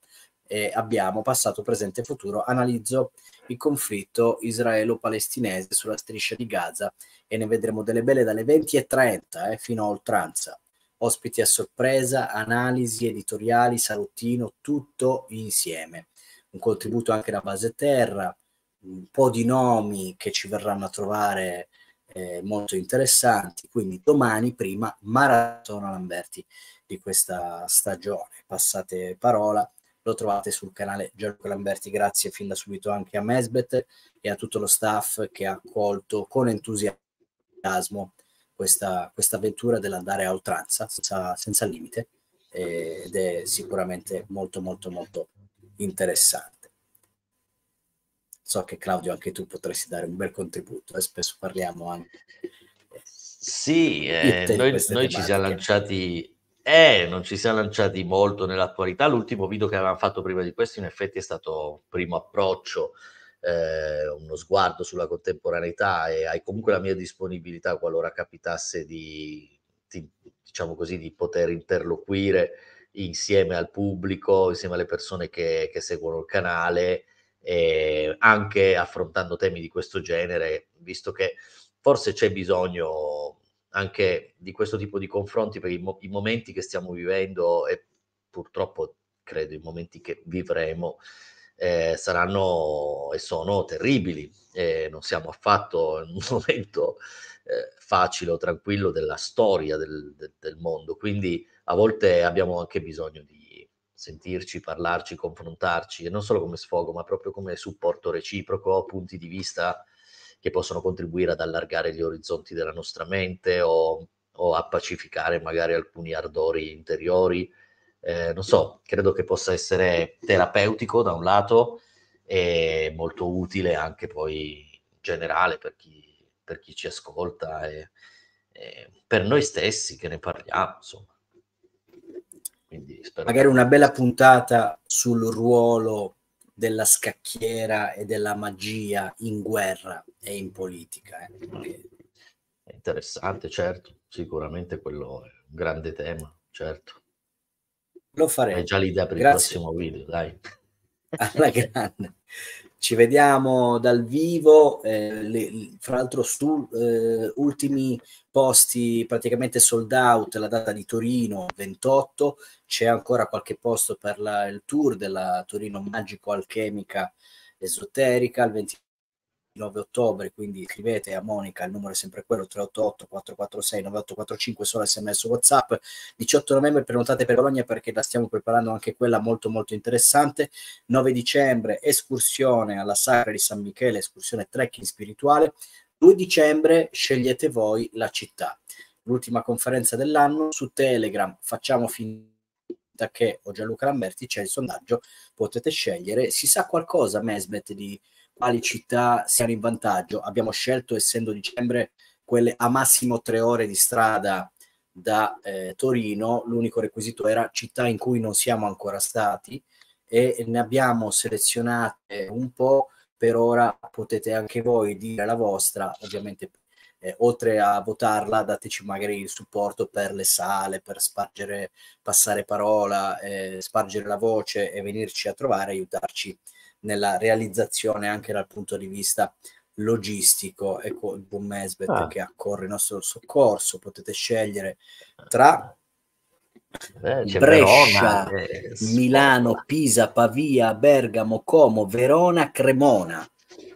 E abbiamo passato, presente e futuro, analizzo il conflitto israelo-palestinese sulla striscia di Gaza e ne vedremo delle belle dalle 20.30 eh, fino a oltranza ospiti a sorpresa, analisi editoriali, salutino, tutto insieme. Un contributo anche da base terra, un po' di nomi che ci verranno a trovare eh, molto interessanti, quindi domani prima Maratona Lamberti di questa stagione. Passate parola, lo trovate sul canale Gianluca Lamberti, grazie fin da subito anche a Mesbet e a tutto lo staff che ha accolto con entusiasmo questa, avventura dell'andare a oltranza senza, senza limite eh, ed è sicuramente molto molto molto interessante. So che Claudio anche tu potresti dare un bel contributo e eh, spesso parliamo anche. Sì, eh, noi, noi ci siamo lanciati eh, non ci siamo lanciati molto nell'attualità. L'ultimo video che avevamo fatto prima di questo, in effetti, è stato primo approccio eh, uno sguardo sulla contemporaneità e hai comunque la mia disponibilità qualora capitasse di, di diciamo così, di poter interloquire insieme al pubblico, insieme alle persone che, che seguono il canale, eh, anche affrontando temi di questo genere, visto che forse c'è bisogno anche di questo tipo di confronti perché i, mo- i momenti che stiamo vivendo e purtroppo credo i momenti che vivremo eh, saranno e sono terribili. Eh, non siamo affatto in un momento eh, facile o tranquillo della storia del, del, del, mondo, quindi a volte abbiamo anche bisogno di sentirci, parlarci, confrontarci, e non solo come sfogo, ma proprio come supporto reciproco, punti di vista che possono contribuire ad allargare gli orizzonti della nostra mente o, o a pacificare magari alcuni ardori interiori eh, non so, credo che possa essere terapeutico da un lato e molto utile anche poi in generale per chi, per chi ci ascolta e, e, per noi stessi che ne parliamo, insomma. Quindi spero Magari che... una bella puntata sul ruolo della scacchiera e della magia in guerra e in politica. Eh? Perché... Interessante, certo, sicuramente quello è un grande tema, certo. Lo faremo. È già l'idea per Grazie. il prossimo video, dai. Alla grande. Ci vediamo dal vivo, eh, le, fra l'altro su eh, ultimi posti praticamente sold out, la data di Torino 28, c'è ancora qualche posto per la, il tour della Torino Magico Alchemica Esoterica, il 29 9 ottobre, quindi scrivete a Monica, il numero è sempre quello 388 446 9845 solo sms whatsapp, 18 novembre prenotate per Bologna perché la stiamo preparando anche quella molto molto interessante, 9 dicembre escursione alla Sacra di San Michele, escursione trekking spirituale, 2 dicembre scegliete voi la città, l'ultima conferenza dell'anno su Telegram, facciamo finta che o Gianluca Lamberti c'è il sondaggio potete scegliere si sa qualcosa Mesbet di, quali città siano in vantaggio. Abbiamo scelto, essendo dicembre, quelle a massimo tre ore di strada da eh, Torino, l'unico requisito era città in cui non siamo ancora stati e ne abbiamo selezionate un po', per ora potete anche voi dire la vostra, ovviamente eh, oltre a votarla dateci magari il supporto per le sale, per spargere, passare parola, eh, spargere la voce e venirci a trovare, aiutarci nella realizzazione anche dal punto di vista logistico. Ecco il buon Mesbet ah. che accorre il nostro soccorso. Potete scegliere tra eh, Brescia, Verona, eh, Milano, Pisa, Pavia, Bergamo, Como, Verona, Cremona.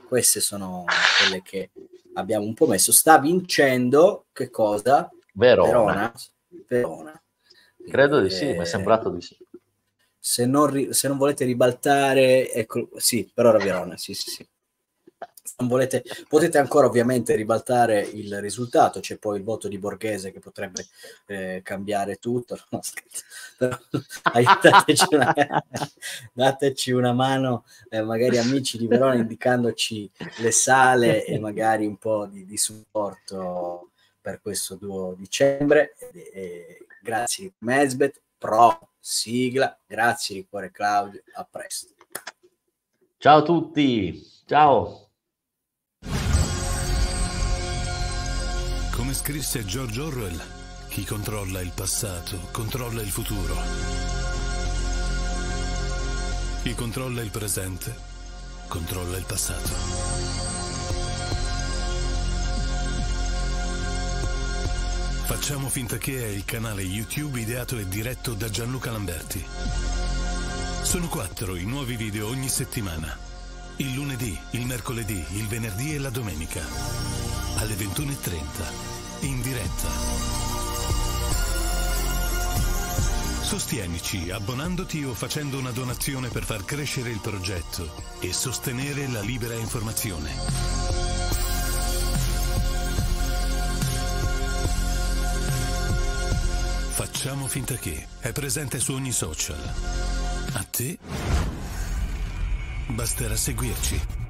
Queste sono quelle che abbiamo un po' messo. Sta vincendo che cosa? Verona. Verona. Verona. Credo di sì, eh, mi è sembrato eh, di sì se non, ri- se non volete ribaltare, ecco, sì, per ora Verona, sì, sì, sì. Volete, potete ancora ovviamente ribaltare il risultato, c'è poi il voto di Borghese che potrebbe eh, cambiare tutto, no, aiutateci una, dateci una mano, eh, magari amici di Verona, indicandoci le sale e magari un po' di, di supporto per questo 2 dicembre. E, e, grazie Mesbet, pro. Sigla, grazie di cuore Claudio, a presto. Ciao a tutti, ciao. Come scrisse George Orwell, chi controlla il passato controlla il futuro. Chi controlla il presente controlla il passato. Facciamo finta che è il canale YouTube ideato e diretto da Gianluca Lamberti. Sono quattro i nuovi video ogni settimana. Il lunedì, il mercoledì, il venerdì e la domenica. Alle 21.30. In diretta. Sostienici abbonandoti o facendo una donazione per far crescere il progetto e sostenere la libera informazione. Facciamo finta che è presente su ogni social. A te basterà seguirci